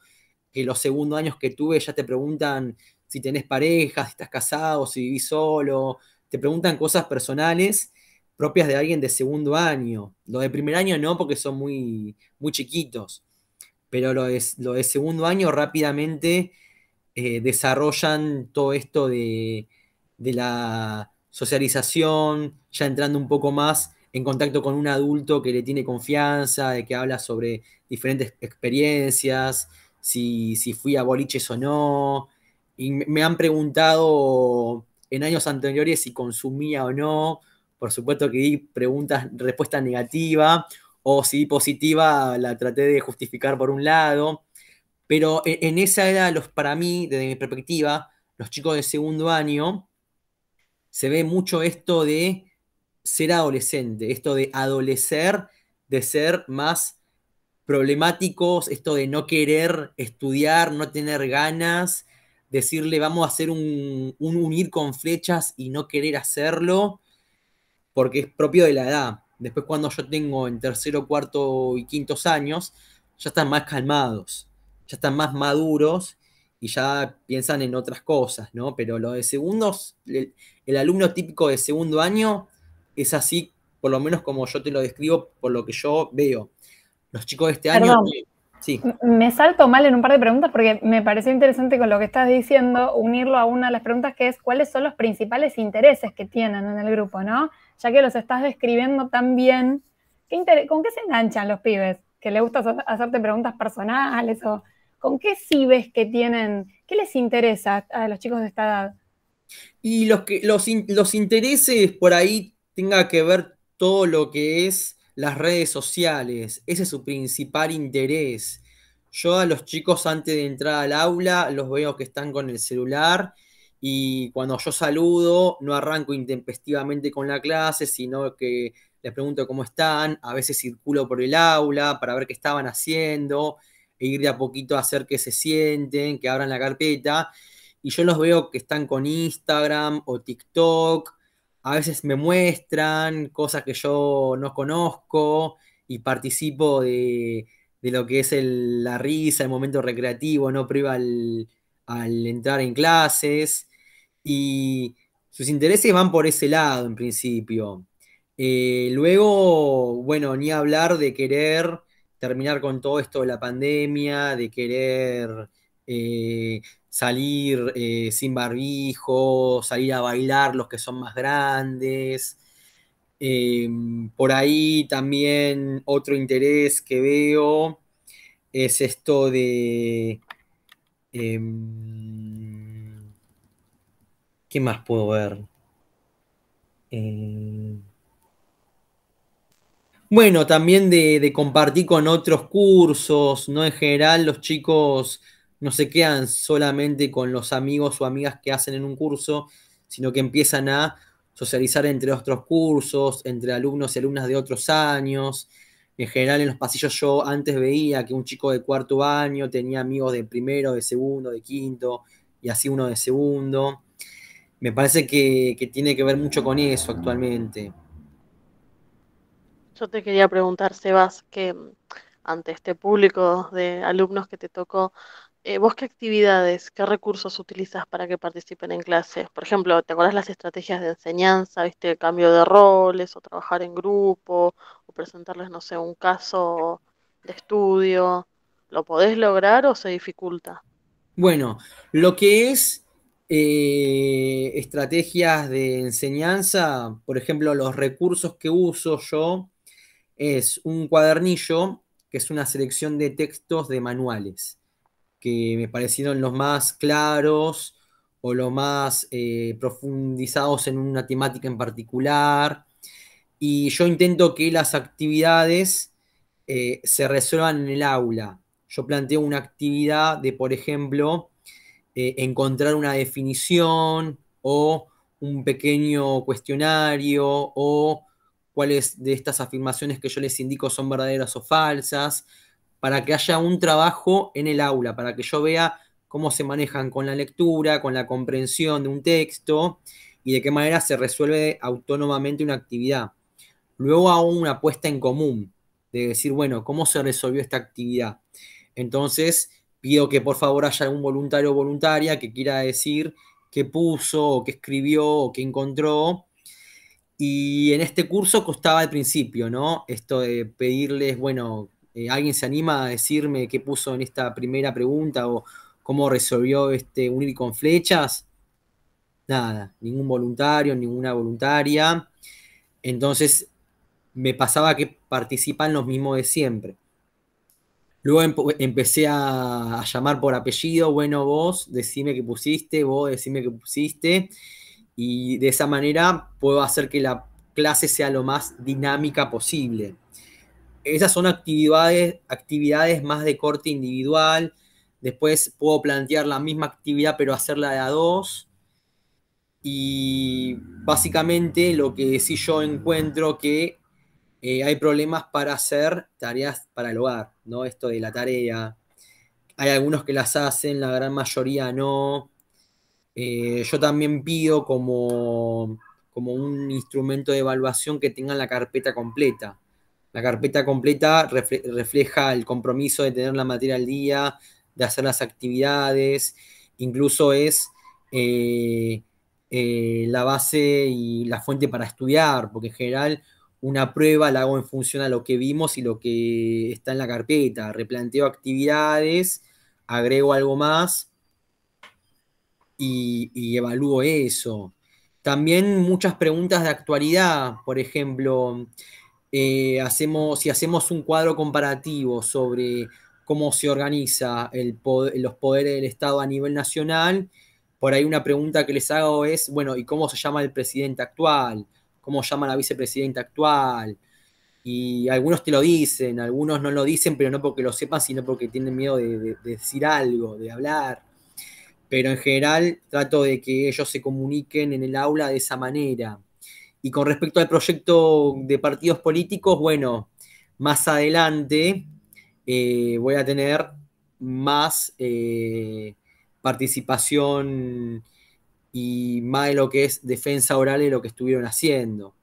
que los segundos años que tuve ya te preguntan si tenés pareja, si estás casado, si vivís solo, te preguntan cosas personales propias de alguien de segundo año. Lo de primer año no, porque son muy, muy chiquitos, pero lo de, segundo año rápidamente eh, desarrollan todo esto de de la socialización, ya entrando un poco más en contacto con un adulto que le tiene confianza, de que habla sobre diferentes experiencias, si, fui a boliches o no. Y me han preguntado en años anteriores si consumía o no. Por supuesto que di preguntas, respuesta negativa o si di positiva la traté de justificar por un lado. Pero e, en, esa edad, los, para mí, desde mi perspectiva, los chicos de segundo año, se ve mucho esto de ser adolescente, esto de adolecer, de ser más problemáticos, esto de no querer estudiar, no tener ganas, decirle vamos a hacer un, unir con flechas y no querer hacerlo, porque es propio de la edad. Después cuando yo tengo en tercero, cuarto y quinto años, ya están más calmados, ya están más maduros y ya piensan en otras cosas, ¿no? Pero lo de segundos, el, alumno típico de segundo año es así, por lo menos como yo te lo describo, por lo que yo veo. Los chicos de este año... Sí. Me salto mal en un par de preguntas porque me pareció interesante con lo que estás diciendo unirlo a una de las preguntas que es cuáles son los principales intereses que tienen en el grupo, ¿no? Ya que los estás describiendo tan bien, ¿con qué se enganchan los pibes? ¿Que les gusta hacerte preguntas personales o ¿Con qué cibes que tienen, qué les interesa a los chicos de esta edad? Y los, que, los, los intereses por ahí tenga que ver todo lo que es las redes sociales. Ese es su principal interés. Yo a los chicos antes de entrar al aula los veo que están con el celular y cuando yo saludo no arranco intempestivamente con la clase, sino que les pregunto cómo están, a veces circulo por el aula para ver qué estaban haciendo e ir de a poquito a hacer que se sienten, que abran la carpeta. Y yo los veo que están con Instagram o TikTok. A veces me muestran cosas que yo no conozco y participo de, lo que es la risa, el momento recreativo, no priva al, entrar en clases. Y sus intereses van por ese lado en principio. Eh, luego, bueno, ni hablar de querer terminar con todo esto de la pandemia, de querer eh, salir eh, sin barbijo, salir a bailar los que son más grandes. Em, por ahí también otro interés que veo es esto de... Em, ¿Qué más puedo ver? Em, bueno, también de, compartir con otros cursos, ¿no? En general los chicos no se quedan solamente con los amigos o amigas que hacen en un curso, sino que empiezan a socializar entre otros cursos, entre alumnos y alumnas de otros años. En general en los pasillos yo antes veía que un chico de cuarto año tenía amigos de primero, de segundo, de quinto y así uno de segundo. Me parece que, que tiene que ver mucho con eso actualmente. Yo te quería preguntar, Sebas, que mm, ante este público de alumnos que te tocó, eh, ¿vos qué actividades, qué recursos utilizas para que participen en clases? Por ejemplo, ¿te acordás las estrategias de enseñanza, viste, cambio de roles, o trabajar en grupo, o presentarles, no sé, un caso de estudio? ¿Lo podés lograr o se dificulta? Bueno, lo que es eh, estrategias de enseñanza, por ejemplo, los recursos que uso yo es un cuadernillo que es una selección de textos de manuales, que me parecieron los más claros o los más eh, profundizados en una temática en particular. Y yo intento que las actividades eh, se resuelvan en el aula. Yo planteo una actividad de, por ejemplo, eh, encontrar una definición o un pequeño cuestionario o cuáles de estas afirmaciones que yo les indico son verdaderas o falsas, para que haya un trabajo en el aula, para que yo vea cómo se manejan con la lectura, con la comprensión de un texto y de qué manera se resuelve autónomamente una actividad. Luego hago una apuesta en común, de decir, bueno, ¿cómo se resolvió esta actividad? Entonces, pido que por favor haya algún voluntario o voluntaria que quiera decir qué puso, o qué escribió, o qué encontró, y en este curso costaba al principio, ¿no? Esto de pedirles, bueno, eh, ¿alguien se anima a decirme qué puso en esta primera pregunta o cómo resolvió este unir con flechas? Nada, ningún voluntario, ninguna voluntaria. Entonces me pasaba que participan los mismos de siempre. Luego empecé a, a llamar por apellido, bueno, vos, decime qué pusiste, vos, decime qué pusiste y de esa manera puedo hacer que la clase sea lo más dinámica posible. Esas son actividades, actividades más de corte individual. Después puedo plantear la misma actividad pero hacerla de a dos. Y básicamente lo que sí yo encuentro que eh, hay problemas para hacer tareas para el hogar, ¿no? Esto de la tarea. Hay algunos que las hacen, la gran mayoría no. Eh, yo también pido como, un instrumento de evaluación que tengan la carpeta completa. La carpeta completa refleja el compromiso de tener la materia al día, de hacer las actividades, incluso es eh, eh, la base y la fuente para estudiar, porque en general una prueba la hago en función a lo que vimos y lo que está en la carpeta. Replanteo actividades, agrego algo más y, evalúo eso. También muchas preguntas de actualidad, por ejemplo, eh, hacemos, si hacemos un cuadro comparativo sobre cómo se organiza los poderes del Estado a nivel nacional, por ahí una pregunta que les hago es, bueno, ¿y cómo se llama el presidente actual? ¿Cómo llama la vicepresidenta actual? Y algunos te lo dicen, algunos no lo dicen, pero no porque lo sepan, sino porque tienen miedo de decir algo, de hablar pero en general trato de que ellos se comuniquen en el aula de esa manera. Y con respecto al proyecto de partidos políticos, bueno, más adelante eh, voy a tener más eh, participación y más de lo que es defensa oral de lo que estuvieron haciendo.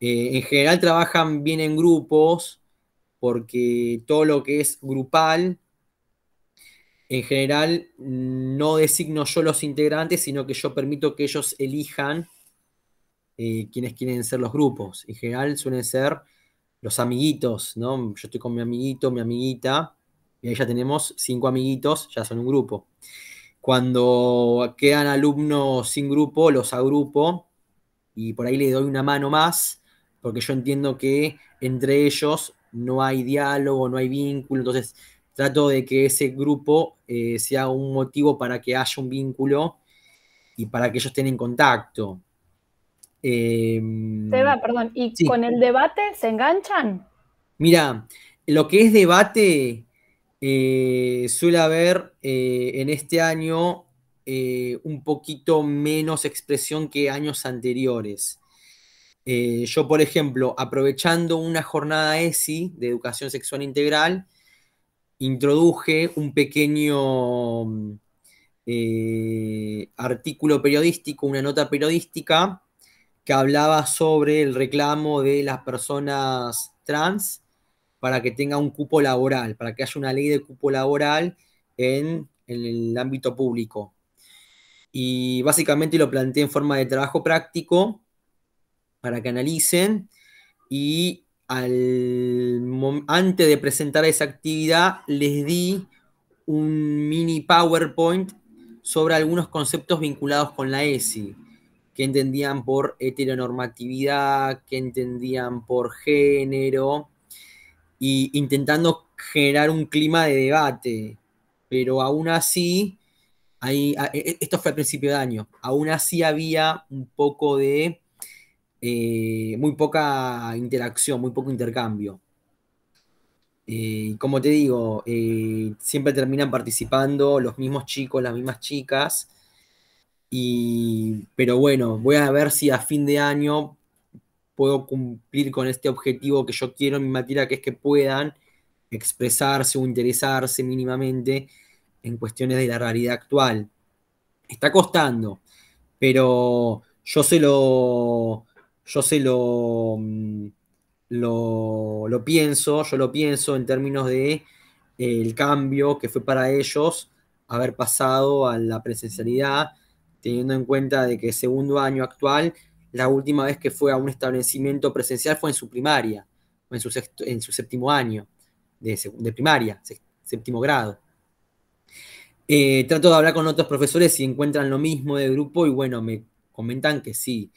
Eh, en general trabajan bien en grupos porque todo lo que es grupal en general no designo yo los integrantes, sino que yo permito que ellos elijan eh, quiénes quieren ser los grupos. En general suelen ser los amiguitos, ¿no? Yo estoy con mi amiguito, mi amiguita, y ahí ya tenemos cinco amiguitos, ya son un grupo. Cuando quedan alumnos sin grupo, los agrupo y por ahí le doy una mano más, porque yo entiendo que entre ellos no hay diálogo, no hay vínculo, entonces trato de que ese grupo eh, sea un motivo para que haya un vínculo y para que ellos estén en contacto. Eh, Seba, perdón, ¿y con el debate se enganchan? Mira, lo que es debate eh, suele haber eh, en este año un poquito menos expresión que años anteriores. yo, por ejemplo, aprovechando una jornada ESI de educación sexual integral, introduje un pequeño mm, eh, artículo periodístico, una nota periodística que hablaba sobre el reclamo de las personas trans para que tenga un cupo laboral, para que haya una ley de cupo laboral en, en el ámbito público. Y básicamente lo planteé en forma de trabajo práctico para que analicen y antes de presentar esa actividad, les di un mini PowerPoint sobre algunos conceptos vinculados con la ESI, que entendían por heteronormatividad, que entendían por género, e intentando generar un clima de debate. Pero aún así, e, esto fue al principio de año, aún así había un poco de eh, muy poca interacción, muy poco intercambio. Eh, y como te digo, eh, siempre terminan participando los mismos chicos, las mismas chicas. Y, pero bueno, voy a ver si a fin de año puedo cumplir con este objetivo que yo quiero en mi materia, que es que puedan expresarse o interesarse mínimamente en cuestiones de la realidad actual. Está costando, pero yo se lo, yo se mm, lo, lo, pienso, yo lo pienso en términos de eh, el cambio que fue para ellos haber pasado a la presencialidad, teniendo en cuenta de que segundo año actual, la última vez que fue a un establecimiento presencial fue en su primaria, en su, en su séptimo año de, primaria, séptimo grado. Eh, trato de hablar con otros profesores si encuentran lo mismo de grupo y bueno, me comentan que sí,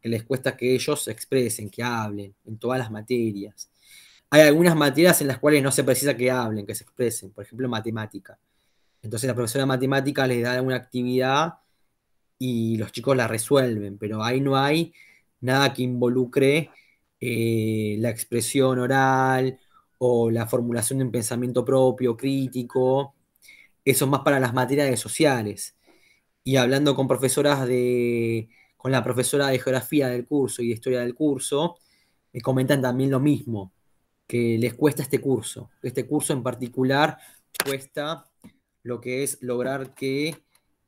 que les cuesta que ellos se expresen, que hablen en todas las materias. Hay algunas materias en las cuales no se precisa que hablen, que se expresen, por ejemplo, matemática. Entonces la profesora de matemática les da una actividad y los chicos la resuelven, pero ahí no hay nada que involucre eh, la expresión oral o la formulación de un pensamiento propio, crítico. Eso es más para las materias sociales. Y hablando con profesoras de, con la profesora de geografía del curso y de historia del curso, me comentan también lo mismo, que les cuesta este curso. Este curso en particular cuesta lo que es lograr que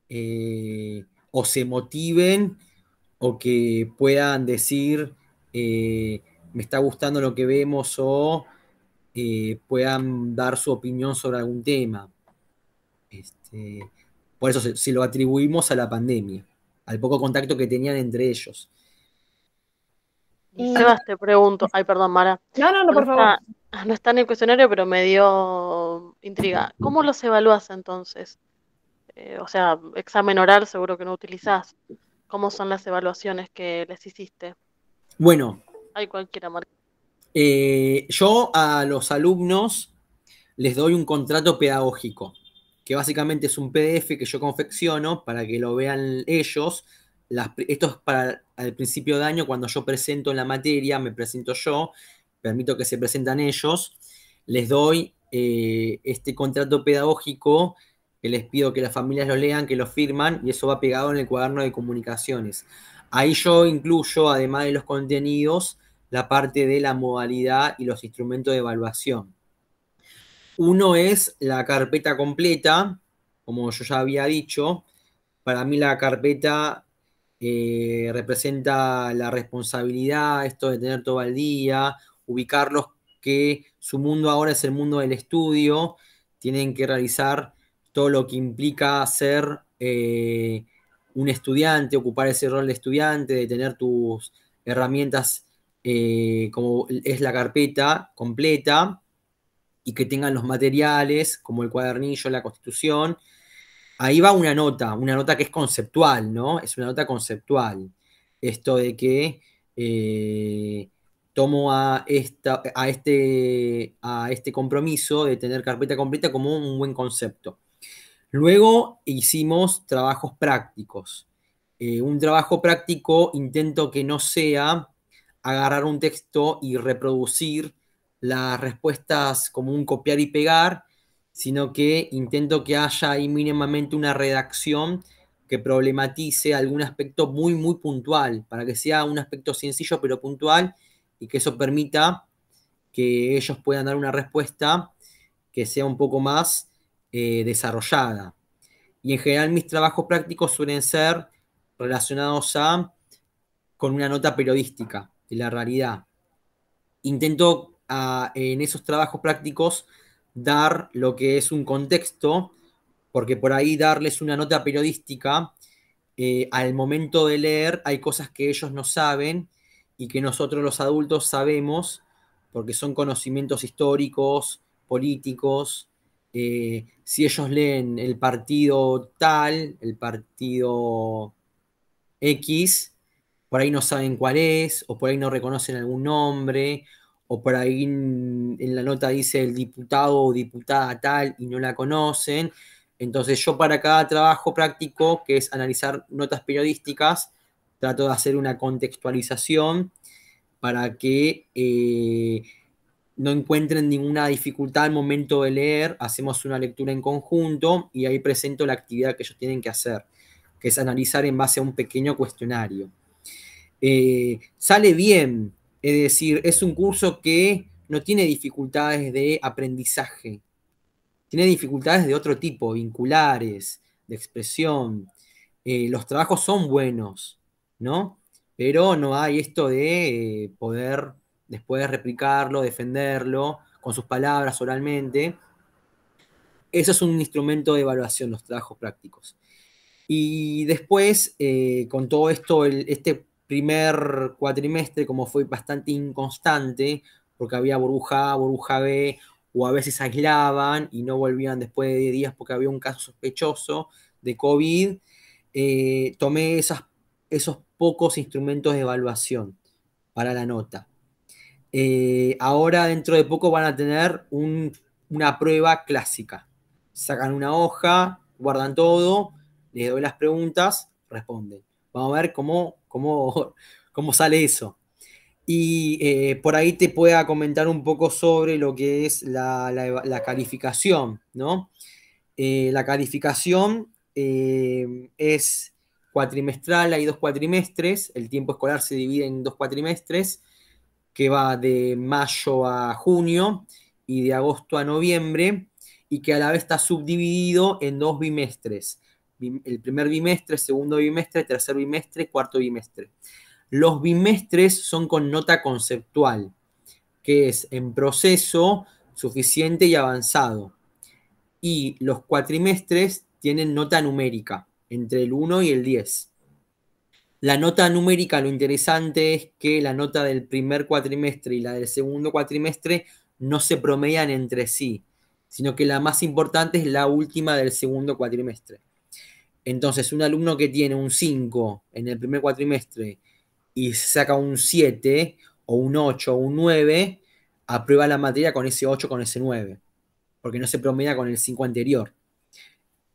eh, o se motiven o que puedan decir, eh, me está gustando lo que vemos o eh, puedan dar su opinión sobre algún tema. Este, por eso si lo atribuimos a la pandemia el poco contacto que tenían entre ellos. Y Sebas, te pregunto, ay, perdón, Mara. No, no, no, por favor. no está en el cuestionario, pero me dio intriga. ¿Cómo los evalúas entonces? Eh, o sea, examen oral seguro que no utilizás. ¿Cómo son las evaluaciones que les hiciste? Bueno. Hay cualquiera, eh, yo a los alumnos les doy un contrato pedagógico que básicamente es un PDF que yo confecciono para que lo vean ellos. esto es para al principio de año, cuando yo presento la materia, me presento yo, permito que se presentan ellos, les doy eh, este contrato pedagógico que les pido que las familias lo lean, que lo firman, y eso va pegado en el cuaderno de comunicaciones. Ahí yo incluyo, además de los contenidos, la parte de la modalidad y los instrumentos de evaluación. Uno es la carpeta completa, como yo ya había dicho. Para mí la carpeta eh, representa la responsabilidad, esto de tener todo el día, ubicarlos que su mundo ahora es el mundo del estudio, tienen que realizar todo lo que implica ser eh, un estudiante, ocupar ese rol de estudiante, de tener tus herramientas eh, como es la carpeta completa y que tengan los materiales, como el cuadernillo, la constitución. Ahí va una nota, una nota que es conceptual, ¿no? Es una nota conceptual. Esto de que eh, tomo a, esta, a, este, a este compromiso de tener carpeta completa como un buen concepto. Luego hicimos trabajos prácticos. Eh, un trabajo práctico intento que no sea agarrar un texto y reproducir las respuestas como un copiar y pegar, sino que intento que haya ahí mínimamente una redacción que problematice algún aspecto muy, muy puntual, para que sea un aspecto sencillo pero puntual y que eso permita que ellos puedan dar una respuesta que sea un poco más eh, desarrollada. Y en general mis trabajos prácticos suelen ser relacionados a con una nota periodística de la realidad. Intento en esos trabajos prácticos dar lo que es un contexto, porque por ahí darles una nota periodística, eh, al momento de leer hay cosas que ellos no saben y que nosotros los adultos sabemos, porque son conocimientos históricos, políticos. Eh, si ellos leen el partido tal, el partido X, por ahí no saben cuál es, o por ahí no reconocen algún nombre, o por ahí en, la nota dice el diputado o diputada tal y no la conocen. Entonces yo para cada trabajo práctico, que es analizar notas periodísticas, trato de hacer una contextualización para que eh, no encuentren ninguna dificultad al momento de leer, hacemos una lectura en conjunto y ahí presento la actividad que ellos tienen que hacer, que es analizar en base a un pequeño cuestionario. Eh, sale bien, es decir, es un curso que no tiene dificultades de aprendizaje, tiene dificultades de otro tipo, vinculares, de expresión. Eh, los trabajos son buenos, ¿no? Pero no hay esto de eh, poder después replicarlo, defenderlo con sus palabras oralmente. Eso es un instrumento de evaluación, los trabajos prácticos. Y después, eh, con todo esto, el, este primer cuatrimestre, como fue bastante inconstante, porque había burbuja A, burbuja B, o a veces aislaban y no volvían después de 10 días porque había un caso sospechoso de COVID, eh, tomé esas, esos pocos instrumentos de evaluación para la nota. Eh, ahora dentro de poco van a tener una prueba clásica. Sacan una hoja, guardan todo, les doy las preguntas, responden. Vamos a ver cómo, sale eso. Y eh, por ahí te pueda comentar un poco sobre lo que es la, calificación, ¿no? Eh, la calificación eh, es cuatrimestral, hay dos cuatrimestres, el tiempo escolar se divide en dos cuatrimestres, que va de mayo a junio y de agosto a noviembre, y que a la vez está subdividido en dos bimestres el primer bimestre, segundo bimestre, tercer bimestre, cuarto bimestre. Los bimestres son con nota conceptual, que es en proceso, suficiente y avanzado. Y los cuatrimestres tienen nota numérica, entre el 1 y el 10. La nota numérica, lo interesante es que la nota del primer cuatrimestre y la del segundo cuatrimestre no se promedian entre sí, sino que la más importante es la última del segundo cuatrimestre. Entonces, un alumno que tiene un 5 en el primer cuatrimestre y saca un 7 o un 8 o un 9, aprueba la materia con ese 8, con ese 9, porque no se promedia con el 5 anterior.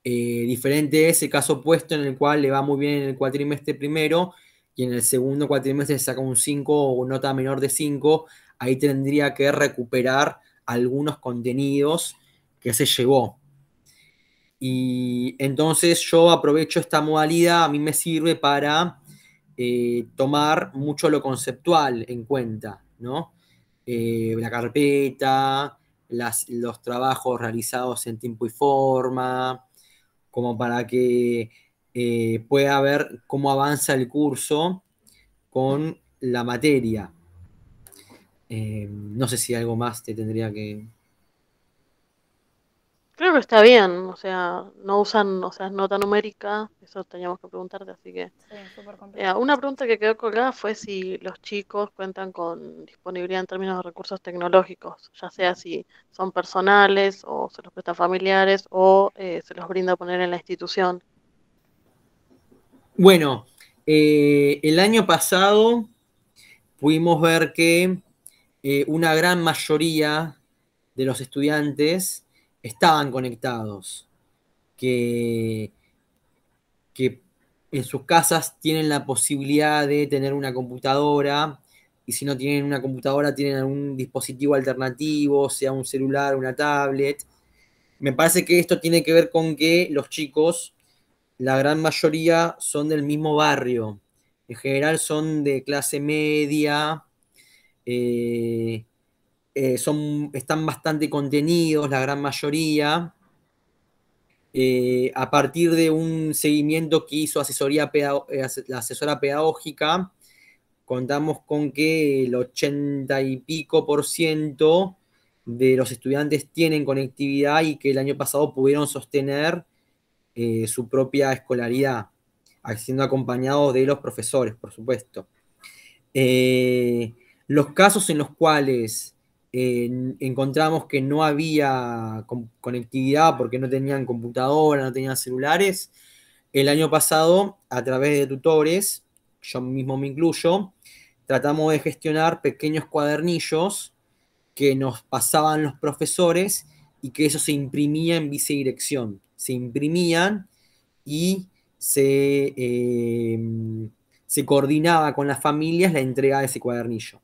Eh, diferente es el caso opuesto en el cual le va muy bien en el cuatrimestre primero y en el segundo cuatrimestre saca un 5 o nota menor de 5, ahí tendría que recuperar algunos contenidos que se llevó. Y entonces yo aprovecho esta modalidad, a mí me sirve para eh, tomar mucho lo conceptual en cuenta, ¿no? Eh, la carpeta, las, los trabajos realizados en tiempo y forma, como para que eh, pueda ver cómo avanza el curso con la materia. no sé si algo más te tendría que Creo que está bien, o sea, no usan, o sea, nota numérica, eso teníamos que preguntarte, así que... Sí, eh, una pregunta que quedó colgada fue si los chicos cuentan con disponibilidad en términos de recursos tecnológicos, ya sea si son personales o se los prestan familiares o eh, se los brinda a poner en la institución. Bueno, eh, el año pasado pudimos ver que una gran mayoría de los estudiantes estaban conectados, que, que en sus casas tienen la posibilidad de tener una computadora y si no tienen una computadora tienen algún dispositivo alternativo, sea un celular, una tablet. Me parece que esto tiene que ver con que los chicos, la gran mayoría son del mismo barrio, en general son de clase media, eh, eh, son, están bastante contenidos, la gran mayoría, eh, a partir de un seguimiento que hizo asesoría eh, la asesora pedagógica, contamos con que el 80 y pico por ciento de los estudiantes tienen conectividad y que el año pasado pudieron sostener su propia escolaridad, siendo acompañados de los profesores, por supuesto. los casos en los cuales encontramos que no había conectividad porque no tenían computadora, no tenían celulares. El año pasado, a través de tutores, yo mismo me incluyo, tratamos de gestionar pequeños cuadernillos que nos pasaban los profesores y que eso se imprimía en vicedirección. Se imprimían y eh, se coordinaba con las familias la entrega de ese cuadernillo.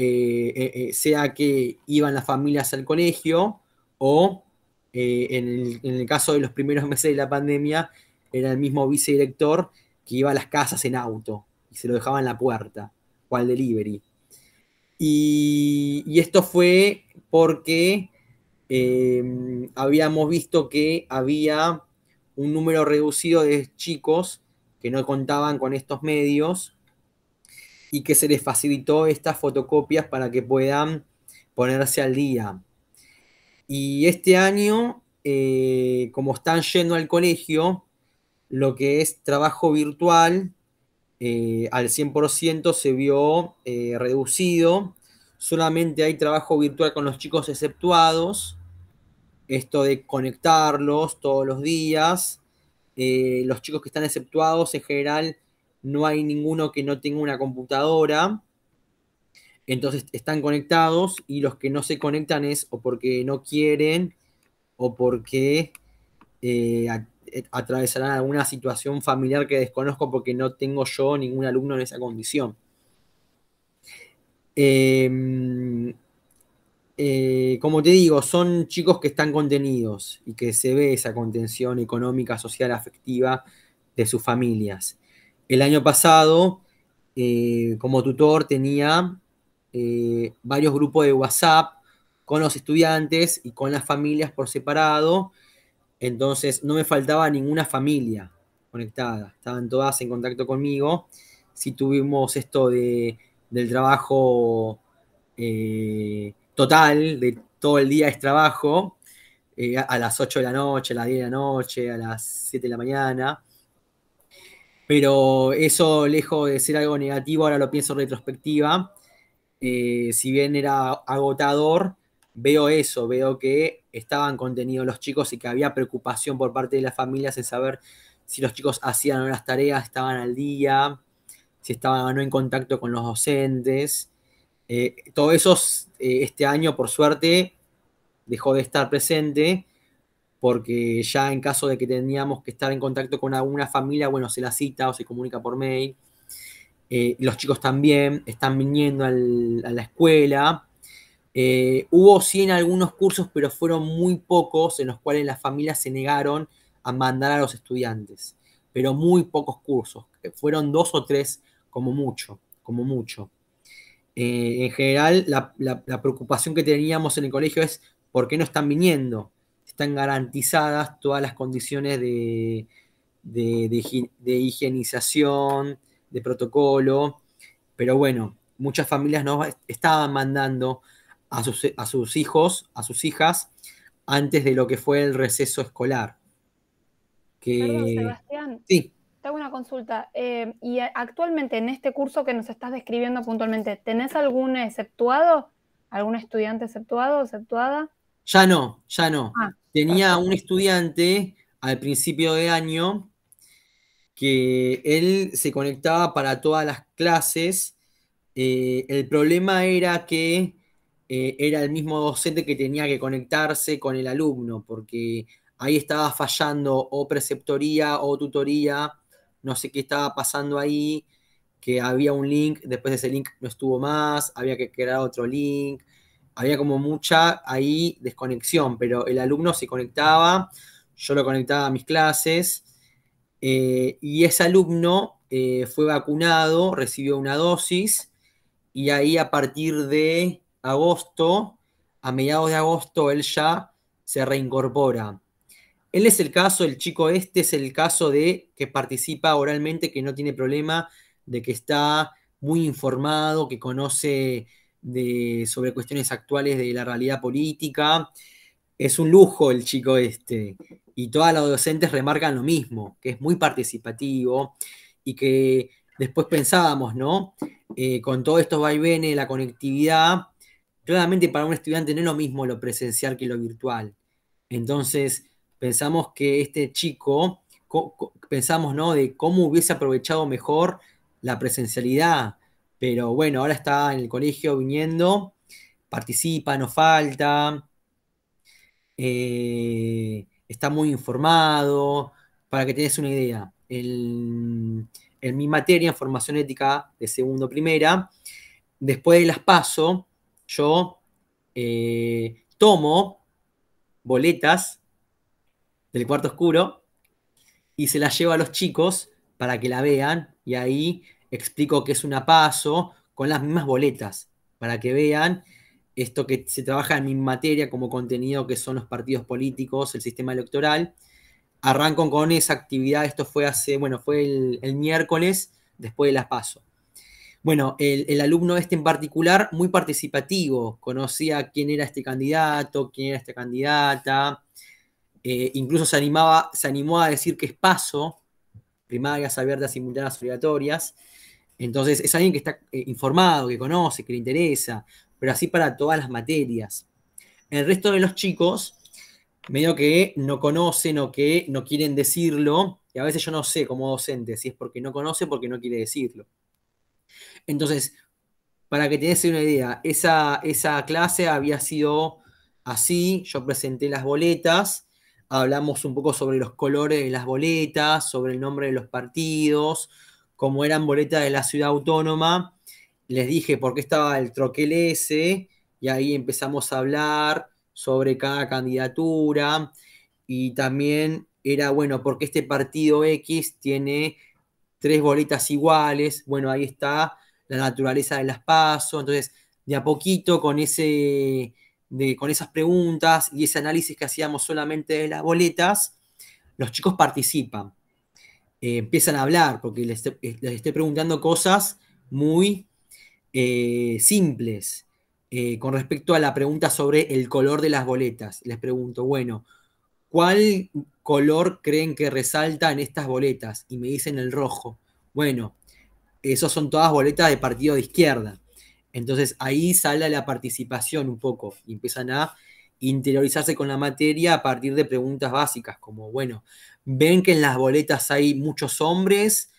Eh, eh, eh, sea que iban las familias al colegio o en el, caso de los primeros meses de la pandemia era el mismo vicedirector que iba a las casas en auto y se lo dejaba en la puerta o al delivery. Y, esto fue porque em, habíamos visto que había un número reducido de chicos que no contaban con estos medios y que se les facilitó estas fotocopias para que puedan ponerse al día. Y este año, eh, como están yendo al colegio, lo que es trabajo virtual eh, al 100% se vio eh, reducido. Solamente hay trabajo virtual con los chicos exceptuados. Esto de conectarlos todos los días. los chicos que están exceptuados en general no hay ninguno que no tenga una computadora. Entonces están conectados y los que no se conectan es o porque no quieren o porque eh, eh, atravesarán alguna situación familiar que desconozco porque no tengo yo ningún alumno en esa condición. Em, eh, como te digo, son chicos que están contenidos y que se ve esa contención económica, social, afectiva de sus familias. El año pasado, eh, como tutor, tenía eh, varios grupos de WhatsApp con los estudiantes y con las familias por separado. Entonces no me faltaba ninguna familia conectada, estaban todas en contacto conmigo. Si tuvimos esto de, del trabajo eh, total, de todo el día es trabajo, a, a, las 8 de la noche, a las 10 de la noche, a las 7 de la mañana. Pero eso, lejos de ser algo negativo, ahora lo pienso en retrospectiva. Eh, si bien era agotador, veo eso, veo que estaban contenidos los chicos y que había preocupación por parte de las familias en saber si los chicos hacían las tareas, estaban al día, si estaban o no en contacto con los docentes. Eh, todo eso eh, este año, por suerte, dejó de estar presente porque ya en caso de que teníamos que estar en contacto con alguna familia, bueno, se la cita o se comunica por mail. Eh, los chicos también están viniendo a la escuela. Eh, hubo sí algunos cursos, pero fueron muy pocos en los cuales las familias se negaron a mandar a los estudiantes, pero muy pocos cursos, fueron dos o tres como mucho, como mucho. Eh, en general, la preocupación que teníamos en el colegio es por qué no están viniendo, están garantizadas todas las condiciones de, higienización, de protocolo, pero bueno, muchas familias no estaban mandando a sus, hijos, a sus hijas, antes de lo que fue el receso escolar. Que... Sebastián. Sí. Tengo una consulta. Eh, y actualmente en este curso que nos estás describiendo puntualmente, ¿tenés algún exceptuado? ¿Algún estudiante exceptuado, exceptuada? Ya no, ya no. Ah. Tenía un estudiante al principio de año que él se conectaba para todas las clases. Eh, el problema era que eh, era el mismo docente que tenía que conectarse con el alumno, porque ahí estaba fallando o preceptoría o tutoría, no sé qué estaba pasando ahí, que había un link, después de ese link no estuvo más, había que crear otro link había como mucha ahí desconexión, pero el alumno se conectaba, yo lo conectaba a mis clases, eh, y ese alumno eh, fue vacunado, recibió una dosis, y ahí a partir de agosto, a mediados de agosto, él ya se reincorpora. Él es el caso, el chico este es el caso de que participa oralmente, que no tiene problema, de que está muy informado, que conoce de, sobre cuestiones actuales de la realidad política. Es un lujo el chico este. Y todas las docentes remarcan lo mismo, que es muy participativo y que después pensábamos, ¿no? Eh, con todos estos vaivenes, la conectividad, claramente para un estudiante no es lo mismo lo presencial que lo virtual. Entonces, pensamos que este chico, pensamos, ¿no? De cómo hubiese aprovechado mejor la presencialidad, pero bueno, ahora está en el colegio viniendo, participa, no falta, eh, está muy informado, para que tengas una idea. en mi materia, en formación ética de segundo primera, después de las paso, yo eh, tomo boletas del cuarto oscuro y se las llevo a los chicos para que la vean y ahí explico que es una paso con las mismas boletas, para que vean esto que se trabaja en mi materia como contenido, que son los partidos políticos, el sistema electoral. Arranco con esa actividad, esto fue hace, bueno, fue el, miércoles después de las paso. Bueno, el, alumno este en particular, muy participativo, conocía quién era este candidato, quién era esta candidata, eh, incluso se, animaba, se animó a decir que es paso, primarias abiertas, simultáneas, obligatorias, entonces, es alguien que está eh, informado, que conoce, que le interesa, pero así para todas las materias. El resto de los chicos, medio que no conocen o que no quieren decirlo, y a veces yo no sé como docente si es porque no conoce o porque no quiere decirlo. Entonces, para que te una idea, esa clase había sido así, yo presenté las boletas, hablamos un poco sobre los colores de las boletas, sobre el nombre de los partidos, como eran boletas de la ciudad autónoma, les dije por qué estaba el troquel S, y ahí empezamos a hablar sobre cada candidatura, y también era, bueno, porque este partido X tiene tres boletas iguales, bueno, ahí está la naturaleza de las pasos, entonces de a poquito con, ese, con esas preguntas y ese análisis que hacíamos solamente de las boletas, los chicos participan. Eh, empiezan a hablar, porque les, estoy eh, preguntando cosas muy eh, simples. con respecto a la pregunta sobre el color de las boletas, les pregunto, bueno, ¿cuál color creen que resalta en estas boletas? Y me dicen el rojo. Bueno, esas son todas boletas de partido de izquierda. Entonces ahí sale la participación un poco y empiezan a interiorizarse con la materia a partir de preguntas básicas, como, bueno, ven que en las boletas hay muchos hombres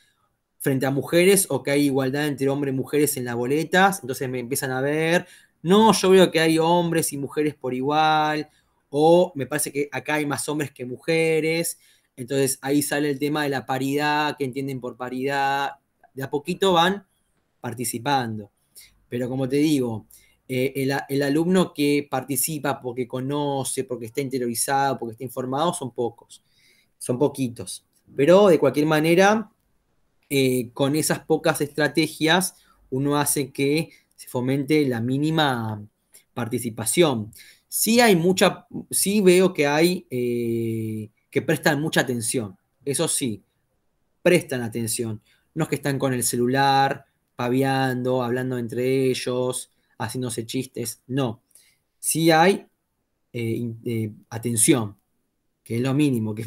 frente a mujeres o que hay igualdad entre hombres y mujeres en las boletas, entonces me empiezan a ver, no, yo veo que hay hombres y mujeres por igual, o me parece que acá hay más hombres que mujeres, entonces ahí sale el tema de la paridad, que entienden por paridad, de a poquito van participando. Pero como te digo, eh, el, alumno que participa porque conoce, porque está interiorizado, porque está informado, son pocos son poquitos. Pero de cualquier manera, eh, con esas pocas estrategias, uno hace que se fomente la mínima participación. Sí hay mucha, sí veo que hay, eh, que prestan mucha atención, eso sí, prestan atención. No es que están con el celular, paviando, hablando entre ellos, haciéndose chistes, no. Sí hay eh, atención, que es lo mínimo que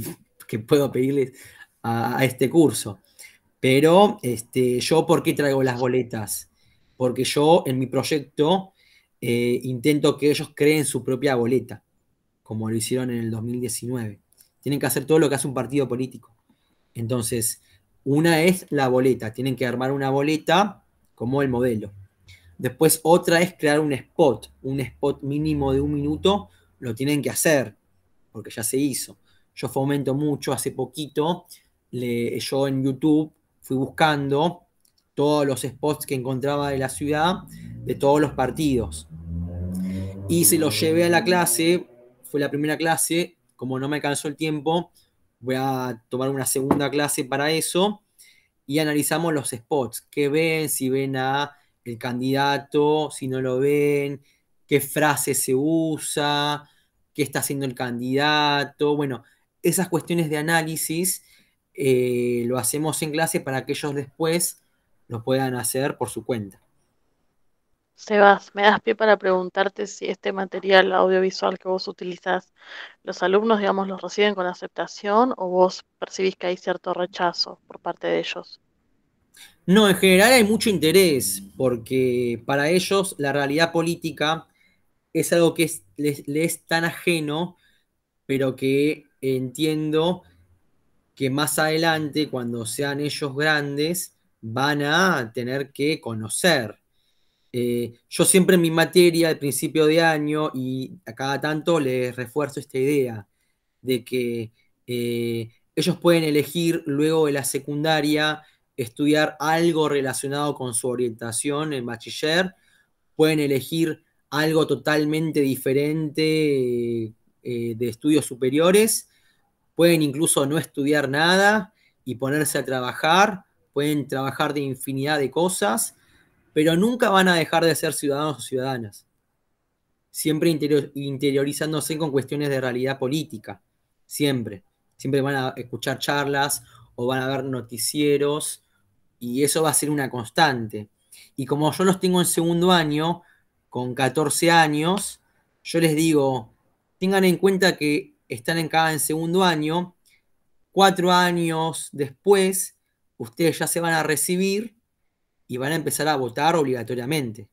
que puedo pedirles a, este curso. Pero este, yo, ¿por qué traigo las boletas? Porque yo en mi proyecto eh, intento que ellos creen su propia boleta, como lo hicieron en el 2019. Tienen que hacer todo lo que hace un partido político. Entonces, una es la boleta, tienen que armar una boleta como el modelo. Después otra es crear un spot, un spot mínimo de un minuto, lo tienen que hacer, porque ya se hizo yo fomento mucho, hace poquito, yo en YouTube fui buscando todos los spots que encontraba de la ciudad, de todos los partidos. Y se los llevé a la clase, fue la primera clase, como no me alcanzó el tiempo, voy a tomar una segunda clase para eso y analizamos los spots, qué ven, si ven a el candidato, si no lo ven, qué frase se usa, qué está haciendo el candidato, bueno, esas cuestiones de análisis eh, lo hacemos en clase para que ellos después lo puedan hacer por su cuenta. Sebas, me das pie para preguntarte si este material audiovisual que vos utilizás, los alumnos, digamos, los reciben con aceptación o vos percibís que hay cierto rechazo por parte de ellos? No, en general hay mucho interés, porque para ellos la realidad política es algo que les, es tan ajeno, pero que entiendo que más adelante, cuando sean ellos grandes, van a tener que conocer. Eh, yo siempre en mi materia al principio de año y a cada tanto les refuerzo esta idea de que eh, ellos pueden elegir luego de la secundaria estudiar algo relacionado con su orientación en bachiller, pueden elegir algo totalmente diferente eh, de estudios superiores Pueden incluso no estudiar nada y ponerse a trabajar, pueden trabajar de infinidad de cosas, pero nunca van a dejar de ser ciudadanos o ciudadanas. Siempre interiorizándose con cuestiones de realidad política, siempre. Siempre van a escuchar charlas o van a ver noticieros y eso va a ser una constante. Y como yo los tengo en segundo año, con 14 años, yo les digo, tengan en cuenta que están en cada en segundo año, cuatro años después, ustedes ya se van a recibir y van a empezar a votar obligatoriamente.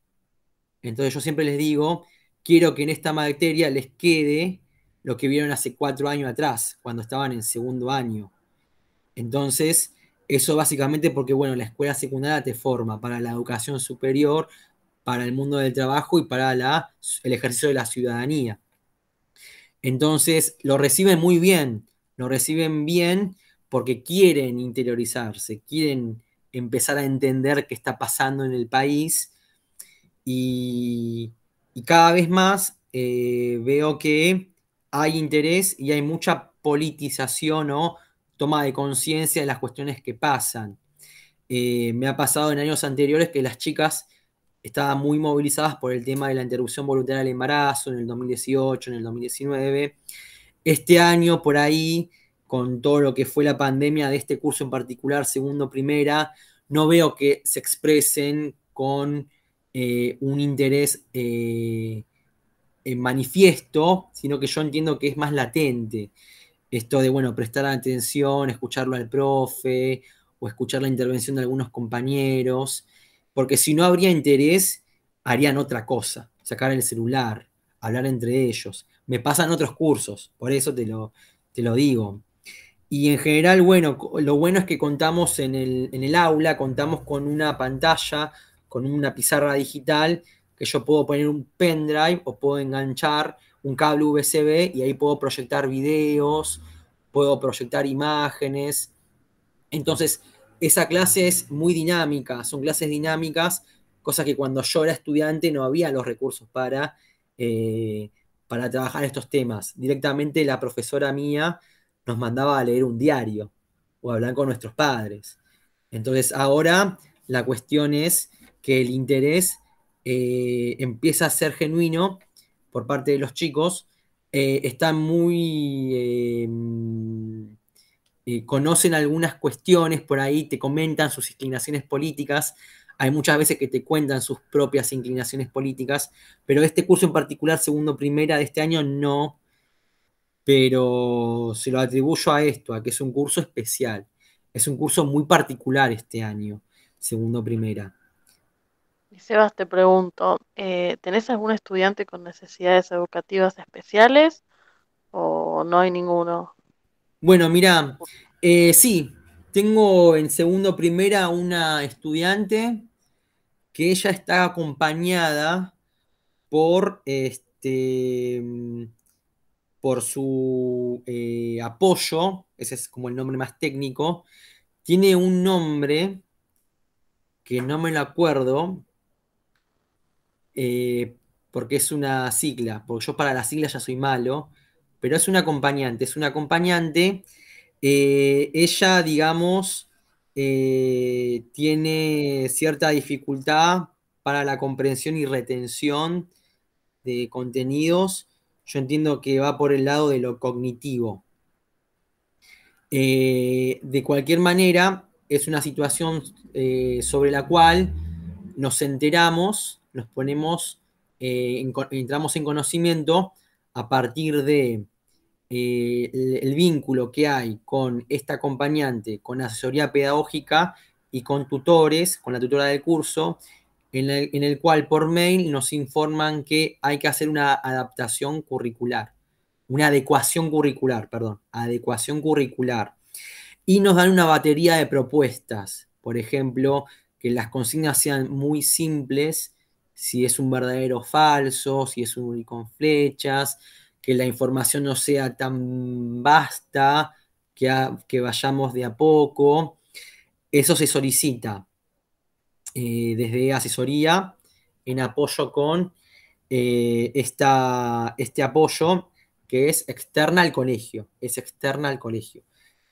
Entonces yo siempre les digo, quiero que en esta materia les quede lo que vieron hace cuatro años atrás, cuando estaban en segundo año. Entonces, eso básicamente porque, bueno, la escuela secundaria te forma para la educación superior, para el mundo del trabajo y para el ejercicio de la ciudadanía. Entonces lo reciben muy bien, lo reciben bien porque quieren interiorizarse, quieren empezar a entender qué está pasando en el país y, cada vez más eh, veo que hay interés y hay mucha politización o toma de conciencia de las cuestiones que pasan. Eh, me ha pasado en años anteriores que las chicas estaban muy movilizadas por el tema de la interrupción voluntaria del embarazo en el 2018, en el 2019. Este año, por ahí, con todo lo que fue la pandemia de este curso en particular, segundo, primera, no veo que se expresen con eh, un interés eh, manifiesto, sino que yo entiendo que es más latente. Esto de, bueno, prestar atención, escucharlo al profe o escuchar la intervención de algunos compañeros porque si no habría interés, harían otra cosa, sacar el celular, hablar entre ellos. Me pasan otros cursos, por eso te lo, te lo digo. Y en general, bueno, lo bueno es que contamos en el, en el aula, contamos con una pantalla, con una pizarra digital, que yo puedo poner un pendrive o puedo enganchar un cable USB y ahí puedo proyectar videos, puedo proyectar imágenes. Entonces, esa clase es muy dinámica, son clases dinámicas, cosa que cuando yo era estudiante no había los recursos para, eh, para trabajar estos temas. Directamente la profesora mía nos mandaba a leer un diario o hablar con nuestros padres. Entonces ahora la cuestión es que el interés eh, empieza a ser genuino por parte de los chicos. Eh, están muy eh, conocen algunas cuestiones por ahí, te comentan sus inclinaciones políticas, hay muchas veces que te cuentan sus propias inclinaciones políticas, pero este curso en particular, segundo primera de este año, no, pero se lo atribuyo a esto, a que es un curso especial, es un curso muy particular este año, segundo primera. Sebas, te pregunto, eh, ¿tenés algún estudiante con necesidades educativas especiales o no hay ninguno? Bueno, mira, eh, sí, tengo en segundo primera una estudiante que ella está acompañada por este por su eh, apoyo, ese es como el nombre más técnico, tiene un nombre que no me lo acuerdo, eh, porque es una sigla, porque yo para las siglas ya soy malo, pero es una acompañante, es una acompañante. Eh, ella, digamos, eh, tiene cierta dificultad para la comprensión y retención de contenidos. Yo entiendo que va por el lado de lo cognitivo. Eh, de cualquier manera, es una situación sobre la cual nos enteramos, nos ponemos, entramos en conocimiento a partir de eh, el, vínculo que hay con esta acompañante, con asesoría pedagógica y con tutores, con la tutora del curso, en el, en el cual por mail nos informan que hay que hacer una adaptación curricular, una adecuación curricular, perdón, adecuación curricular. Y nos dan una batería de propuestas, por ejemplo, que las consignas sean muy simples, si es un verdadero o falso, si es un con flechas, que la información no sea tan vasta, que, que vayamos de a poco. Eso se solicita eh, desde asesoría en apoyo con eh, este apoyo que es externa al colegio, es externa al colegio.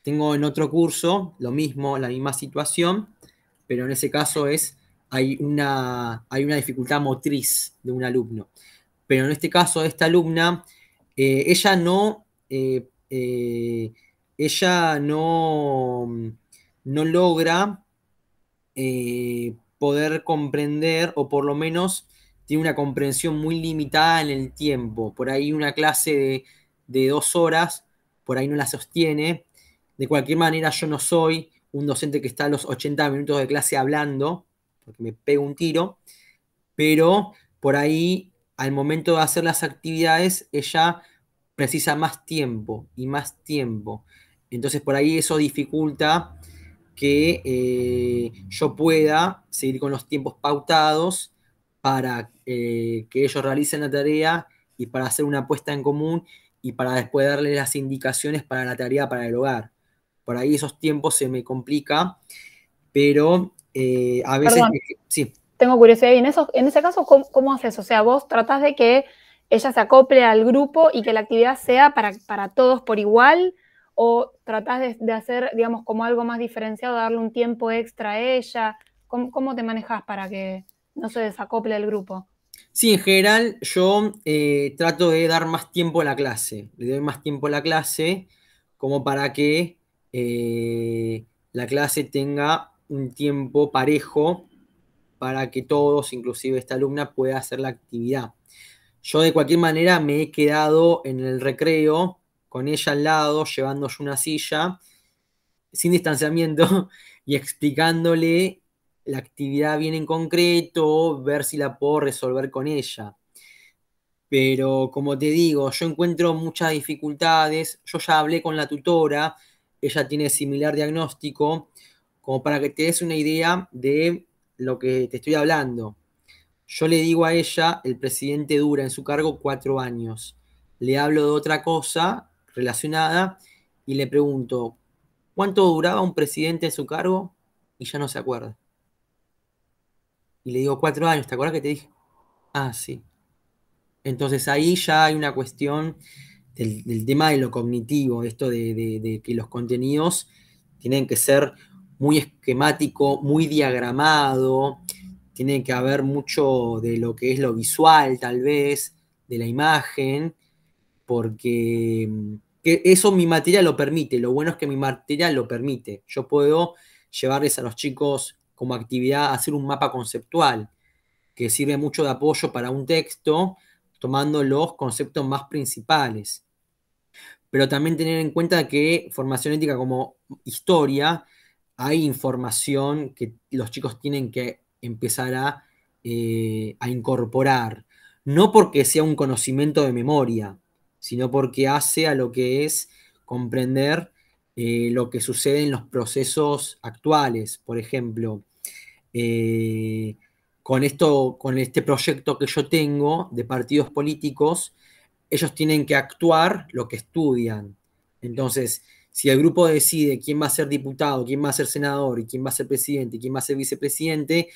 Tengo en otro curso lo mismo, la misma situación, pero en ese caso es hay una, dificultad motriz de un alumno. Pero en este caso, esta alumna, eh, ella no, eh, eh, ella no, no logra poder comprender, o por lo menos tiene una comprensión muy limitada en el tiempo. Por ahí una clase de, de dos horas, por ahí no la sostiene. De cualquier manera, yo no soy un docente que está a los 80 minutos de clase hablando, porque me pego un tiro, pero por ahí al momento de hacer las actividades ella precisa más tiempo y más tiempo. Entonces por ahí eso dificulta que eh, yo pueda seguir con los tiempos pautados para eh, que ellos realicen la tarea y para hacer una apuesta en común y para después darle las indicaciones para la tarea para el hogar. Por ahí esos tiempos se me complica, pero eh, a veces... Tengo curiosidad, y en, ese caso, ¿cómo, haces? O sea, vos tratás de que ella se acople al grupo y que la actividad sea para, todos por igual, o tratás de, hacer, digamos, como algo más diferenciado, darle un tiempo extra a ella. ¿Cómo, te manejas para que no se desacople el grupo? Sí, en general yo eh, trato de dar más tiempo a la clase. Le doy más tiempo a la clase como para que eh, la clase tenga un tiempo parejo para que todos, inclusive esta alumna, pueda hacer la actividad. Yo de cualquier manera me he quedado en el recreo con ella al lado, llevándose una silla, sin distanciamiento, y explicándole la actividad bien en concreto, ver si la puedo resolver con ella. Pero como te digo, yo encuentro muchas dificultades, yo ya hablé con la tutora, ella tiene similar diagnóstico, como para que te des una idea de lo que te estoy hablando. Yo le digo a ella, el presidente dura en su cargo cuatro años. Le hablo de otra cosa relacionada y le pregunto, ¿cuánto duraba un presidente en su cargo? Y ya no se acuerda. Y le digo, cuatro años, ¿te acuerdas que te dije? Ah, sí. Entonces ahí ya hay una cuestión del, tema de lo cognitivo, esto de, de que los contenidos tienen que ser muy esquemático, muy diagramado, tiene que haber mucho de lo que es lo visual tal vez, de la imagen, porque mm, eso mi materia lo permite, lo bueno es que mi materia lo permite. Yo puedo llevarles a los chicos como actividad hacer un mapa conceptual, que sirve mucho de apoyo para un texto, tomando los conceptos más principales. Pero también tener en cuenta que formación ética como historia hay información que los chicos tienen que empezar eh, a, incorporar, no porque sea un conocimiento de memoria, sino porque hace a lo que es comprender eh, lo que sucede en los procesos actuales. Por ejemplo, eh, con, esto, con este proyecto que yo tengo de partidos políticos, ellos tienen que actuar lo que estudian. Entonces, si el grupo decide quién va a ser diputado, quién va a ser senador y quién va a ser presidente y quién va a ser vicepresidente,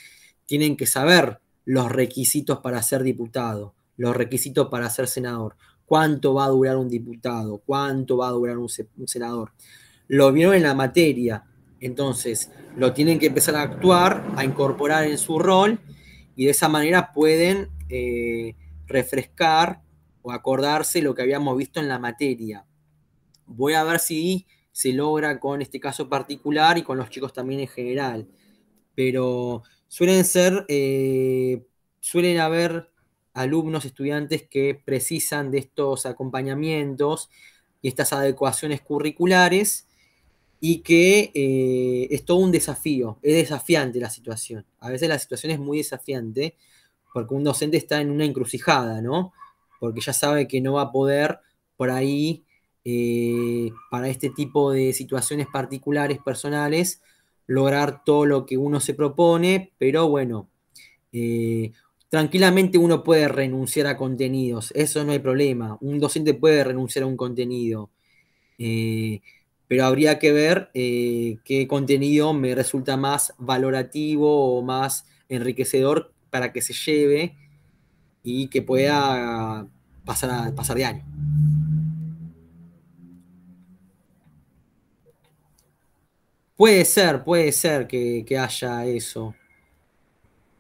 tienen que saber los requisitos para ser diputado, los requisitos para ser senador, cuánto va a durar un diputado, cuánto va a durar un, senador. Lo vieron en la materia, entonces lo tienen que empezar a actuar, a incorporar en su rol y de esa manera pueden eh, refrescar o acordarse lo que habíamos visto en la materia voy a ver si se logra con este caso particular y con los chicos también en general. Pero suelen ser, eh, suelen haber alumnos, estudiantes que precisan de estos acompañamientos y estas adecuaciones curriculares y que eh, es todo un desafío, es desafiante la situación. A veces la situación es muy desafiante porque un docente está en una encrucijada, ¿no? Porque ya sabe que no va a poder por ahí eh, para este tipo de situaciones particulares, personales, lograr todo lo que uno se propone, pero bueno, eh, tranquilamente uno puede renunciar a contenidos, eso no hay problema, un docente puede renunciar a un contenido, eh, pero habría que ver qué contenido me resulta más valorativo o más enriquecedor para que se lleve y que pueda pasar, pasar de año. Puede ser, puede ser que, haya eso,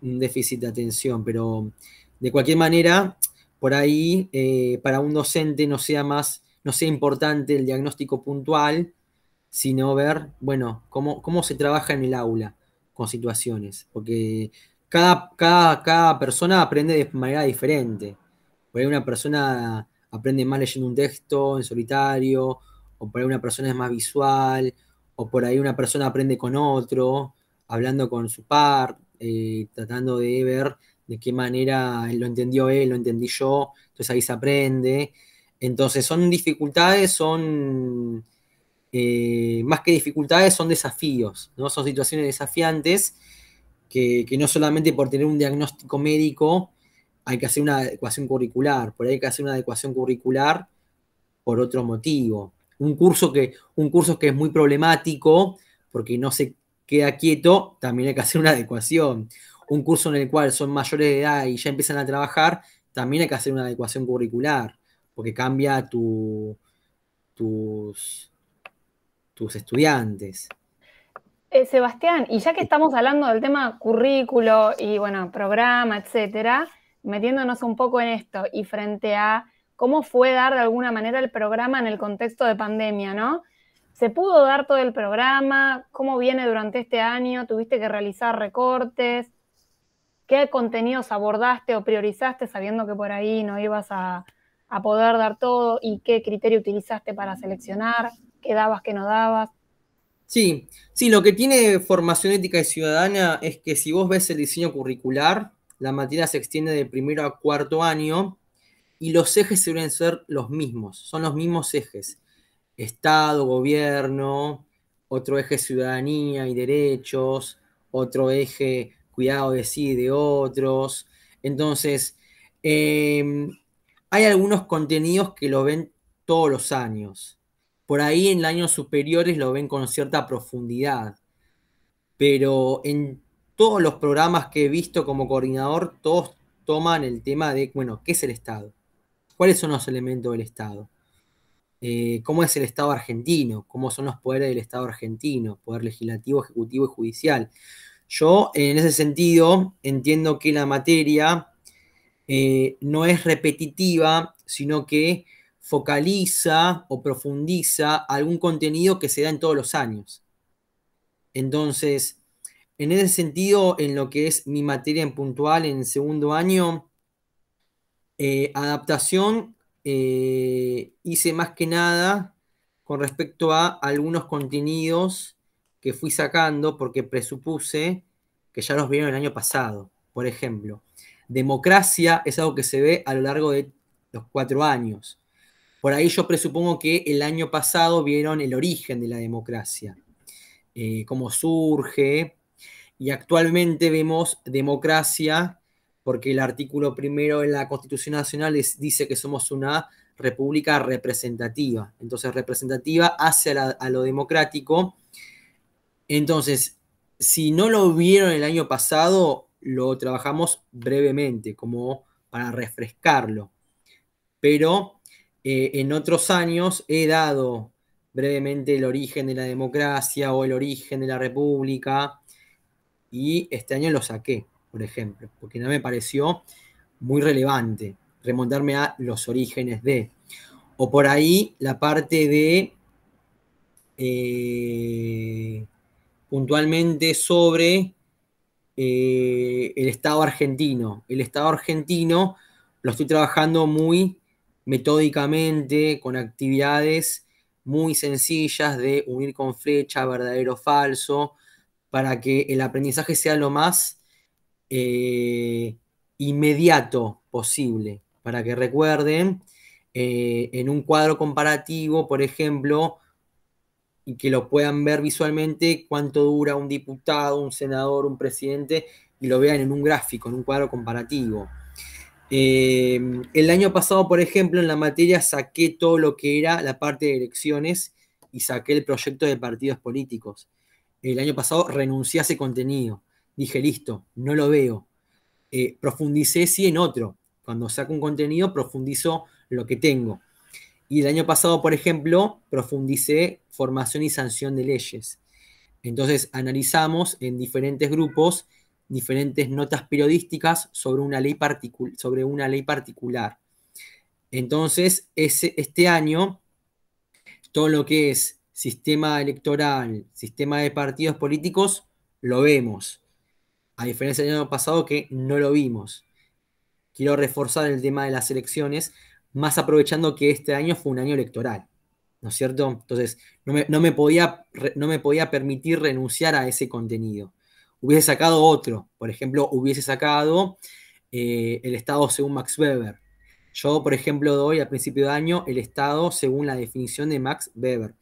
un déficit de atención, pero de cualquier manera, por ahí, eh, para un docente no sea más, no sea importante el diagnóstico puntual, sino ver, bueno, cómo, se trabaja en el aula con situaciones, porque cada, cada, cada persona aprende de manera diferente. Por ahí una persona aprende más leyendo un texto en solitario, o por ahí una persona es más visual, o por ahí una persona aprende con otro, hablando con su par, eh, tratando de ver de qué manera lo entendió él, lo entendí yo, entonces ahí se aprende. Entonces son dificultades, son eh, más que dificultades, son desafíos, ¿no? Son situaciones desafiantes que, que, no solamente por tener un diagnóstico médico hay que hacer una adecuación curricular, por ahí hay que hacer una adecuación curricular por otro motivo un curso, que, un curso que es muy problemático porque no se queda quieto, también hay que hacer una adecuación. Un curso en el cual son mayores de edad y ya empiezan a trabajar, también hay que hacer una adecuación curricular, porque cambia tus, tus estudiantes. Eh, Sebastián, y ya que estamos hablando del tema currículo y bueno, programa, etcétera, metiéndonos un poco en esto y frente a cómo fue dar de alguna manera el programa en el contexto de pandemia, ¿no? ¿Se pudo dar todo el programa? ¿Cómo viene durante este año? ¿Tuviste que realizar recortes? ¿Qué contenidos abordaste o priorizaste sabiendo que por ahí no ibas a, poder dar todo? ¿Y qué criterio utilizaste para seleccionar? ¿Qué dabas, qué no dabas? Sí, sí, lo que tiene formación ética y ciudadana es que si vos ves el diseño curricular, la materia se extiende de primero a cuarto año y los ejes deben ser los mismos, son los mismos ejes. Estado, gobierno, otro eje ciudadanía y derechos, otro eje cuidado de sí y de otros. Entonces, em, hay algunos contenidos que lo ven todos los años. Por ahí en los años superiores lo ven con cierta profundidad. Pero en todos los programas que he visto como coordinador, todos toman el tema de, bueno, ¿qué es el Estado? ¿Cuáles son los elementos del Estado? Eh, ¿Cómo es el Estado argentino? ¿Cómo son los poderes del Estado argentino? Poder legislativo, ejecutivo y judicial. Yo, en ese sentido, entiendo que la materia eh, no es repetitiva, sino que focaliza o profundiza algún contenido que se da en todos los años. Entonces, en ese sentido, en lo que es mi materia en puntual en segundo año, eh, adaptación eh, hice más que nada con respecto a algunos contenidos que fui sacando porque presupuse que ya los vieron el año pasado. Por ejemplo, democracia es algo que se ve a lo largo de los cuatro años. Por ahí yo presupongo que el año pasado vieron el origen de la democracia, eh, cómo surge, y actualmente vemos democracia porque el artículo primero en la Constitución Nacional dice que somos una república representativa. Entonces, representativa hacia a lo democrático. Entonces, si no lo vieron el año pasado, lo trabajamos brevemente, como para refrescarlo. Pero eh, en otros años he dado brevemente el origen de la democracia o el origen de la república y este año lo saqué por ejemplo, porque no me pareció muy relevante remontarme a los orígenes de. O por ahí la parte de eh, puntualmente sobre eh, el Estado argentino. El Estado argentino lo estoy trabajando muy metódicamente, con actividades muy sencillas de unir con flecha, verdadero, falso, para que el aprendizaje sea lo más eh, inmediato posible, para que recuerden, eh, en un cuadro comparativo, por ejemplo, y que lo puedan ver visualmente cuánto dura un diputado, un senador, un presidente, y lo vean en un gráfico, en un cuadro comparativo. Em, el año pasado, por ejemplo, en la materia saqué todo lo que era la parte de elecciones y saqué el proyecto de partidos políticos. El año pasado renuncié a ese contenido dije, listo, no lo veo. Eh, profundicé sí en otro. Cuando saco un contenido, profundizo lo que tengo. Y el año pasado, por ejemplo, profundicé formación y sanción de leyes. Entonces analizamos en diferentes grupos diferentes notas periodísticas sobre una ley, sobre una ley particular. Entonces, este año, todo lo que es sistema electoral, sistema de partidos políticos, lo vemos a diferencia del año pasado que no lo vimos. Quiero reforzar el tema de las elecciones, más aprovechando que este año fue un año electoral, ¿no es cierto? Entonces, no me, podía, no me podía permitir renunciar a ese contenido. Hubiese sacado otro, por ejemplo, hubiese sacado eh, el Estado según Max Weber. Yo, por ejemplo, doy al principio de año el Estado según la definición de Max Weber,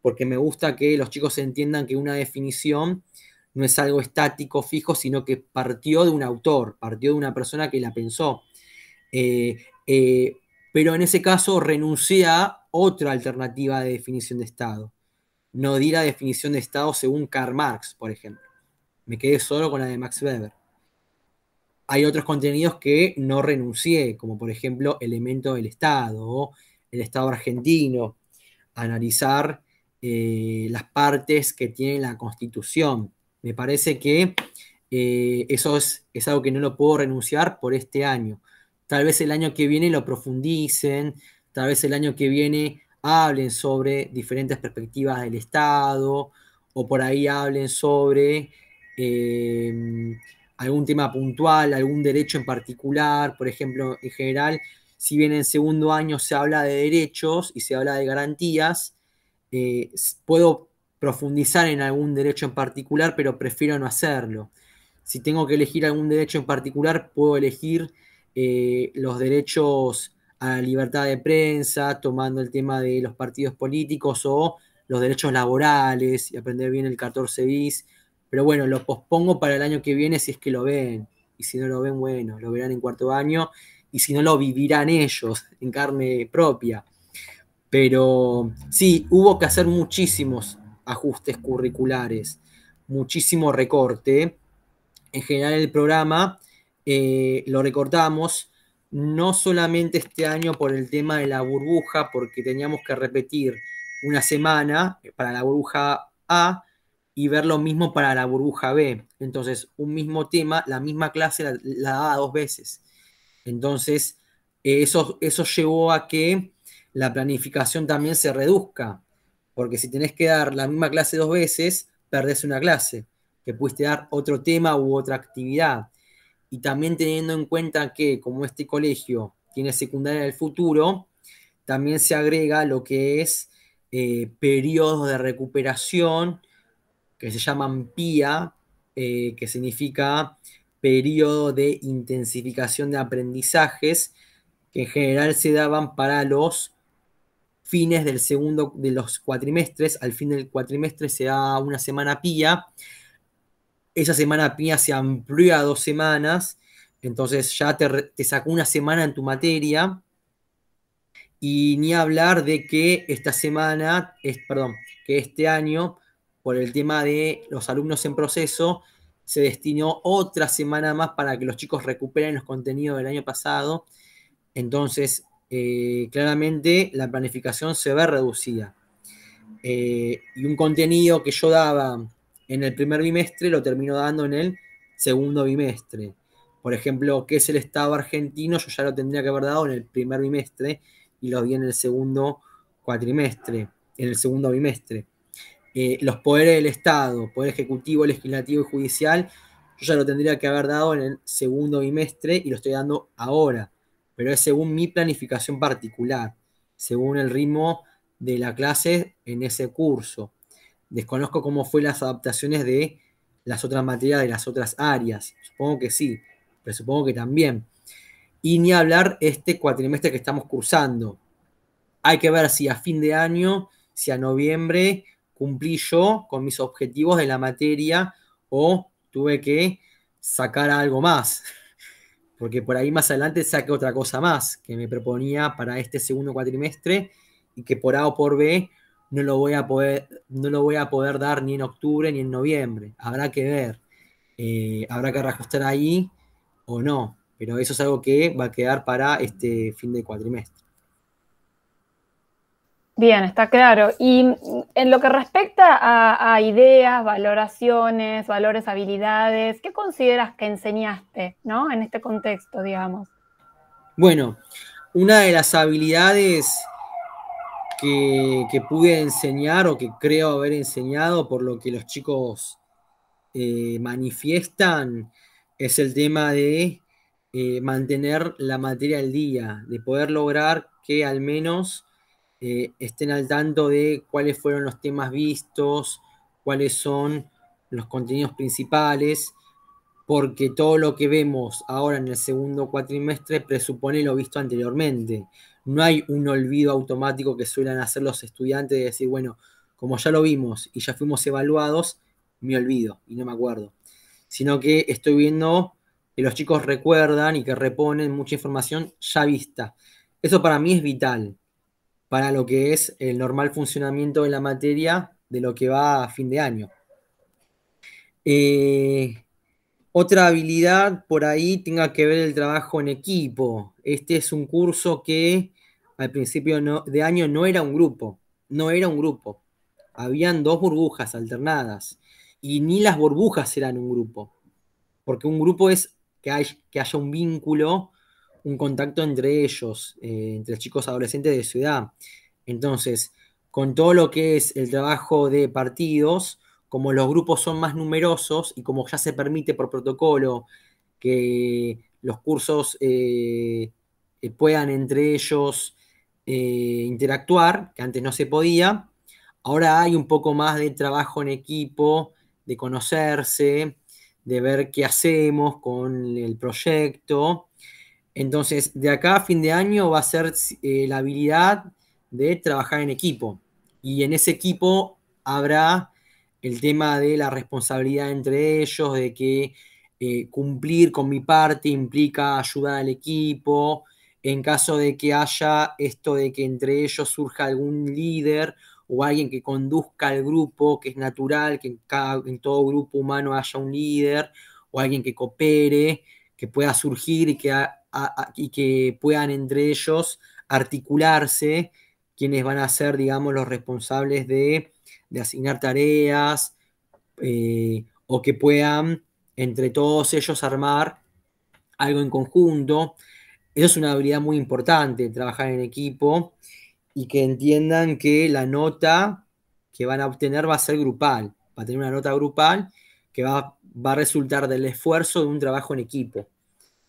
porque me gusta que los chicos entiendan que una definición no es algo estático, fijo, sino que partió de un autor, partió de una persona que la pensó. Eh, eh, pero en ese caso renuncié a otra alternativa de definición de Estado. No di la definición de Estado según Karl Marx, por ejemplo. Me quedé solo con la de Max Weber. Hay otros contenidos que no renuncié, como por ejemplo Elemento del Estado o el Estado argentino, analizar eh, las partes que tiene la Constitución, me parece que eh, eso es, algo que no lo puedo renunciar por este año. Tal vez el año que viene lo profundicen, tal vez el año que viene hablen sobre diferentes perspectivas del Estado, o por ahí hablen sobre eh, algún tema puntual, algún derecho en particular, por ejemplo, en general, si bien en segundo año se habla de derechos y se habla de garantías, eh, puedo profundizar en algún derecho en particular, pero prefiero no hacerlo. Si tengo que elegir algún derecho en particular, puedo elegir eh, los derechos a la libertad de prensa, tomando el tema de los partidos políticos o los derechos laborales y aprender bien el 14 bis. Pero bueno, lo pospongo para el año que viene si es que lo ven. Y si no lo ven, bueno, lo verán en cuarto año. Y si no, lo vivirán ellos en carne propia. Pero sí, hubo que hacer muchísimos ajustes curriculares, muchísimo recorte. En general el programa eh, lo recortamos no solamente este año por el tema de la burbuja, porque teníamos que repetir una semana eh, para la burbuja A y ver lo mismo para la burbuja B. Entonces, un mismo tema, la misma clase la, daba dos veces. Entonces, eh, eso, eso llevó a que la planificación también se reduzca porque si tenés que dar la misma clase dos veces, perdés una clase, que pudiste dar otro tema u otra actividad. Y también teniendo en cuenta que como este colegio tiene secundaria del futuro, también se agrega lo que es eh, periodos de recuperación, que se llaman PIA, eh, que significa periodo de intensificación de aprendizajes, que en general se daban para los fines del segundo, de los cuatrimestres, al fin del cuatrimestre se da una semana pía, esa semana pía se amplía a dos semanas, entonces ya te, sacó una semana en tu materia, y ni hablar de que esta semana, es, perdón, que este año, por el tema de los alumnos en proceso, se destinó otra semana más para que los chicos recuperen los contenidos del año pasado. Entonces, eh, claramente la planificación se ve reducida. Eh, y un contenido que yo daba en el primer bimestre lo termino dando en el segundo bimestre. Por ejemplo, qué es el Estado argentino, yo ya lo tendría que haber dado en el primer bimestre y lo vi en el segundo cuatrimestre, en el segundo bimestre. Eh, los poderes del Estado, poder ejecutivo, legislativo y judicial, yo ya lo tendría que haber dado en el segundo bimestre y lo estoy dando ahora pero es según mi planificación particular, según el ritmo de la clase en ese curso. Desconozco cómo fue las adaptaciones de las otras materias de las otras áreas. Supongo que sí, pero supongo que también. Y ni hablar este cuatrimestre que estamos cursando. Hay que ver si a fin de año, si a noviembre cumplí yo con mis objetivos de la materia o tuve que sacar algo más porque por ahí más adelante saque otra cosa más que me proponía para este segundo cuatrimestre y que por A o por B no lo voy a poder, no lo voy a poder dar ni en octubre ni en noviembre. Habrá que ver. Eh, habrá que reajustar ahí o no. Pero eso es algo que va a quedar para este fin de cuatrimestre. Bien, está claro. Y en lo que respecta a, ideas, valoraciones, valores, habilidades, ¿qué consideras que enseñaste ¿no? en este contexto, digamos? Bueno, una de las habilidades que, pude enseñar o que creo haber enseñado por lo que los chicos eh, manifiestan es el tema de eh, mantener la materia al día, de poder lograr que al menos eh, estén al tanto de cuáles fueron los temas vistos, cuáles son los contenidos principales, porque todo lo que vemos ahora en el segundo cuatrimestre presupone lo visto anteriormente. No hay un olvido automático que suelen hacer los estudiantes de decir, bueno, como ya lo vimos y ya fuimos evaluados, me olvido y no me acuerdo. Sino que estoy viendo que los chicos recuerdan y que reponen mucha información ya vista. Eso para mí es vital para lo que es el normal funcionamiento de la materia de lo que va a fin de año. Eh, otra habilidad por ahí tenga que ver el trabajo en equipo. Este es un curso que al principio de año no era un grupo, no era un grupo. Habían dos burbujas alternadas y ni las burbujas eran un grupo, porque un grupo es que, hay, que haya un vínculo un contacto entre ellos, eh, entre chicos adolescentes de ciudad. Entonces, con todo lo que es el trabajo de partidos, como los grupos son más numerosos y como ya se permite por protocolo que los cursos eh, eh, puedan entre ellos interactuar, que antes no se podía, ahora hay un poco más de trabajo en equipo, de conocerse, de ver qué hacemos con el proyecto entonces, de acá a fin de año va a ser eh, la habilidad de trabajar en equipo. Y en ese equipo habrá el tema de la responsabilidad entre ellos, de que eh, cumplir con mi parte implica ayudar al equipo. En caso de que haya esto de que entre ellos surja algún líder o alguien que conduzca al grupo, que es natural que en, todo grupo humano haya un líder o alguien que coopere, que pueda surgir y que y que puedan entre ellos articularse quienes van a ser, digamos, los responsables de, asignar tareas eh, o que puedan entre todos ellos armar algo en conjunto. Eso es una habilidad muy importante, trabajar en equipo y que entiendan que la nota que van a obtener va a ser grupal, va a tener una nota grupal que va a resultar del esfuerzo de un trabajo en equipo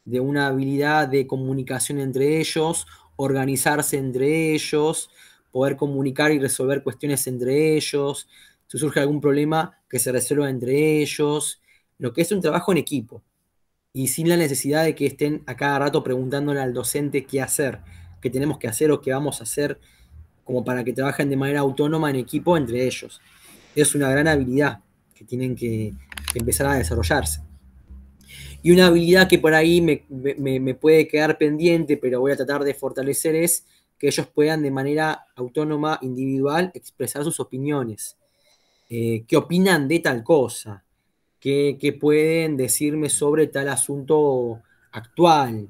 de una habilidad de comunicación entre ellos, organizarse entre ellos, poder comunicar y resolver cuestiones entre ellos, si surge algún problema que se resuelva entre ellos, lo que es un trabajo en equipo y sin la necesidad de que estén a cada rato preguntándole al docente qué hacer, qué tenemos que hacer o qué vamos a hacer, como para que trabajen de manera autónoma en equipo entre ellos. Es una gran habilidad que tienen que empezar a desarrollarse. Y una habilidad que por ahí me, puede quedar pendiente, pero voy a tratar de fortalecer, es que ellos puedan de manera autónoma, individual, expresar sus opiniones. Eh, ¿Qué opinan de tal cosa? ¿Qué, pueden decirme sobre tal asunto actual?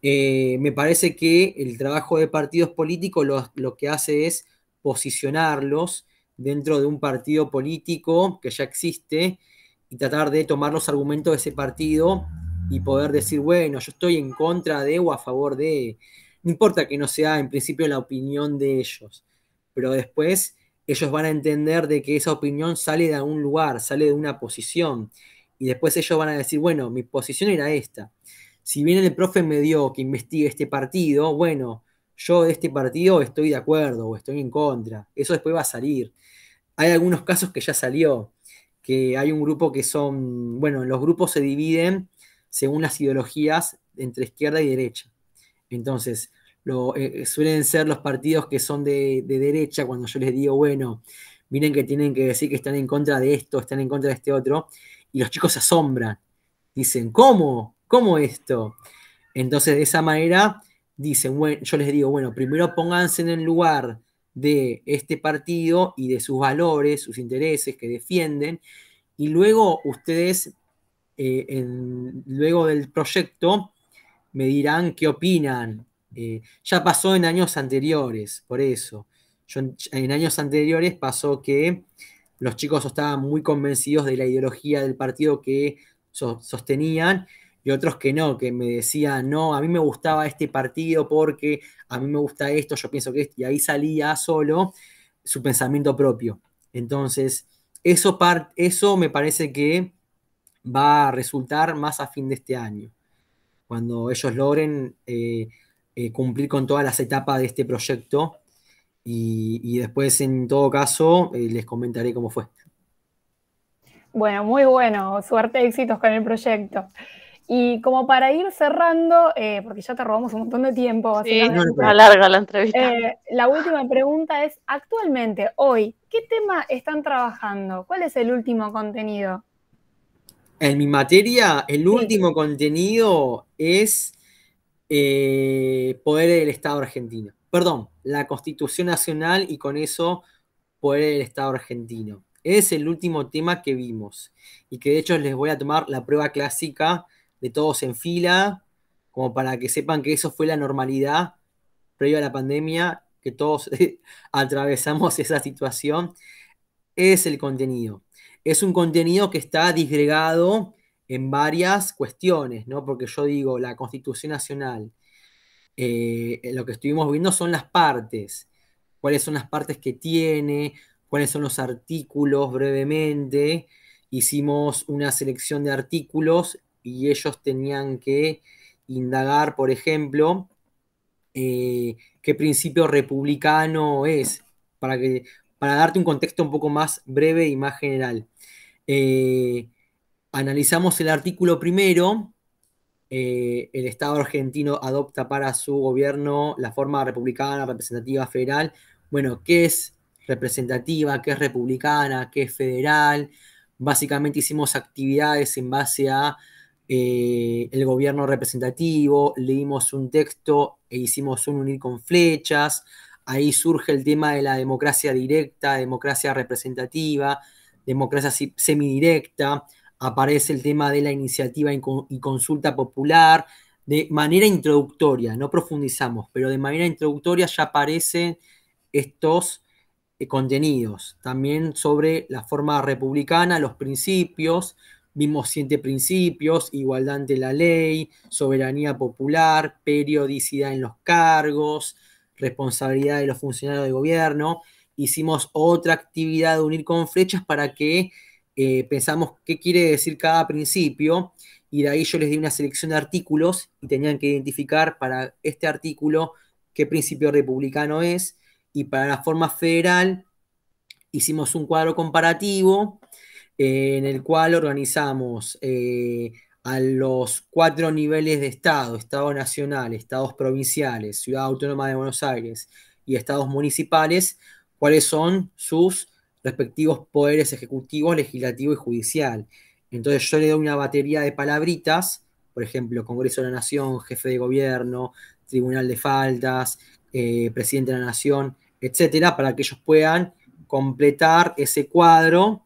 Eh, me parece que el trabajo de partidos políticos lo, lo que hace es posicionarlos dentro de un partido político que ya existe y tratar de tomar los argumentos de ese partido y poder decir, bueno, yo estoy en contra de o a favor de. No importa que no sea en principio la opinión de ellos, pero después ellos van a entender de que esa opinión sale de algún lugar, sale de una posición. Y después ellos van a decir, bueno, mi posición era esta. Si bien el profe me dio que investigue este partido, bueno, yo de este partido estoy de acuerdo o estoy en contra. Eso después va a salir. Hay algunos casos que ya salió que hay un grupo que son, bueno, los grupos se dividen según las ideologías entre izquierda y derecha. Entonces, lo, eh, eh, suelen ser los partidos que son de, de, derecha, cuando yo les digo, bueno, miren que tienen que decir que están en contra de esto, están en contra de este otro, y los chicos se asombran, dicen, ¿cómo? ¿Cómo esto? Entonces, de esa manera, dicen, bueno, yo les digo, bueno, primero pónganse en el lugar de este partido y de sus valores, sus intereses que defienden, y luego ustedes, eh, luego del proyecto, me dirán qué opinan. Eh, ya pasó en años anteriores, por eso. en años anteriores pasó que los chicos estaban muy convencidos de la ideología del partido que sostenían y otros que no, que me decían, no, a mí me gustaba este partido porque a mí me gusta esto, yo pienso que esto, y ahí salía solo su pensamiento propio. Entonces, eso, eso me parece que va a resultar más a fin de este año, cuando ellos logren eh, eh, cumplir con todas las etapas de este proyecto. Y, después, en todo caso, eh, les comentaré cómo fue. Bueno, muy bueno. Suerte, éxitos con el proyecto. Y como para ir cerrando, eh, porque ya te robamos un montón de tiempo, que no la entrevista. Eh, la última pregunta es, actualmente, hoy, ¿qué tema están trabajando? ¿Cuál es el último contenido? En mi materia, el último contenido es eh, poder del Estado argentino. Perdón, la Constitución Nacional y con eso poder del Estado argentino. Es el último tema que vimos y que de hecho les voy a tomar la prueba clásica de todos en fila, como para que sepan que eso fue la normalidad previo a la pandemia, que todos atravesamos esa situación, es el contenido. Es un contenido que está disgregado en varias cuestiones, ¿no? Porque yo digo, la Constitución Nacional, eh, lo que estuvimos viendo son las partes, cuáles son las partes que tiene, cuáles son los artículos brevemente. Hicimos una selección de artículos y ellos tenían que indagar, por ejemplo, eh, qué principio republicano es, para, que, para darte un contexto un poco más breve y más general. Eh, analizamos el artículo primero. Eh, el Estado argentino adopta para su gobierno la forma republicana, representativa, federal. Bueno, ¿qué es representativa? ¿Qué es republicana? ¿Qué es federal? Básicamente hicimos actividades en base a eh, el gobierno representativo, leímos un texto e hicimos un unir con flechas, ahí surge el tema de la democracia directa, democracia representativa, democracia semidirecta, aparece el tema de la iniciativa y consulta popular, de manera introductoria, no profundizamos, pero de manera introductoria ya aparecen estos eh, contenidos, también sobre la forma republicana, los principios, Vimos siete principios, igualdad ante la ley, soberanía popular, periodicidad en los cargos, responsabilidad de los funcionarios de gobierno. Hicimos otra actividad de unir con flechas para que eh, pensamos qué quiere decir cada principio y de ahí yo les di una selección de artículos y tenían que identificar para este artículo qué principio republicano es y para la forma federal hicimos un cuadro comparativo en el cual organizamos eh, a los cuatro niveles de Estado, Estado Nacional, Estados Provinciales, Ciudad Autónoma de Buenos Aires y Estados Municipales, cuáles son sus respectivos poderes ejecutivos, legislativo y judicial. Entonces yo le doy una batería de palabritas, por ejemplo, Congreso de la Nación, jefe de gobierno, Tribunal de Faltas, eh, Presidente de la Nación, etcétera, para que ellos puedan completar ese cuadro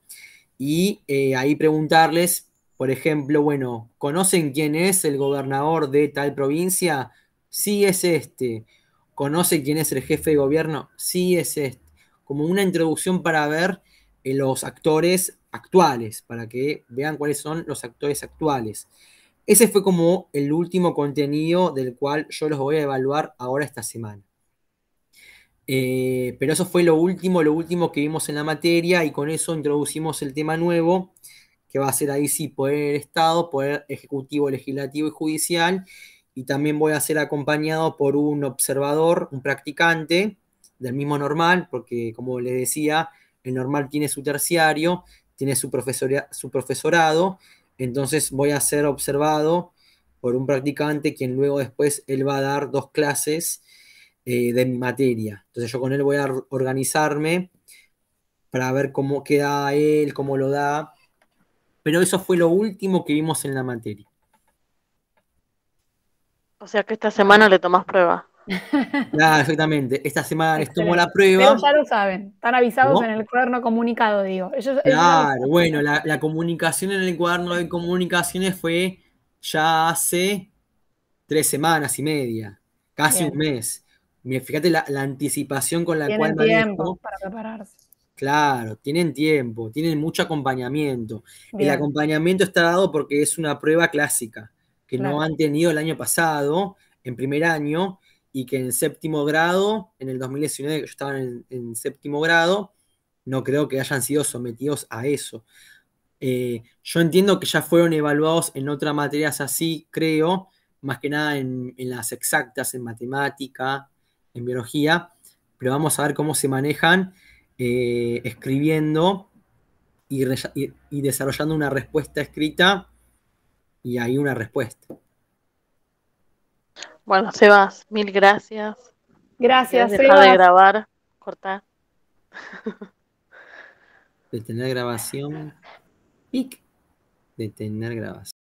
y eh, ahí preguntarles, por ejemplo, bueno, ¿conocen quién es el gobernador de tal provincia? Sí es este. ¿Conocen quién es el jefe de gobierno? Sí es este. Como una introducción para ver eh, los actores actuales, para que vean cuáles son los actores actuales. Ese fue como el último contenido del cual yo los voy a evaluar ahora esta semana. Eh, pero eso fue lo último, lo último que vimos en la materia y con eso introducimos el tema nuevo, que va a ser ahí sí poder Estado, poder ejecutivo, legislativo y judicial. Y también voy a ser acompañado por un observador, un practicante del mismo normal, porque como les decía, el normal tiene su terciario, tiene su, su profesorado, entonces voy a ser observado por un practicante quien luego después él va a dar dos clases eh, de mi materia. Entonces yo con él voy a organizarme para ver cómo queda él, cómo lo da. Pero eso fue lo último que vimos en la materia. O sea que esta semana le tomás prueba. Claro, ah, exactamente. Esta semana les tomo la prueba. Pero ya lo saben, están avisados en el cuaderno comunicado, digo. claro, bueno, la, comunicación en el cuaderno de comunicaciones fue ya hace tres semanas y media, casi un mes. Fíjate la, anticipación con la cual. Tienen tiempo para prepararse. Claro, tienen tiempo, tienen mucho acompañamiento. El acompañamiento está dado porque es una prueba clásica que no han tenido el año pasado, en primer año, y que en séptimo grado, en el 2019, que yo estaba en, séptimo grado, no creo que hayan sido sometidos a eso. Eh, yo entiendo que ya fueron evaluados en otras materias así, creo, más que nada en las exactas, en matemática, en biología, pero vamos a ver cómo se manejan eh, escribiendo y, desarrollando una respuesta escrita y hay una respuesta. Bueno, Sebas, mil gracias. Gracias, de grabar, cortar. Detener grabación. Pic. Detener grabación.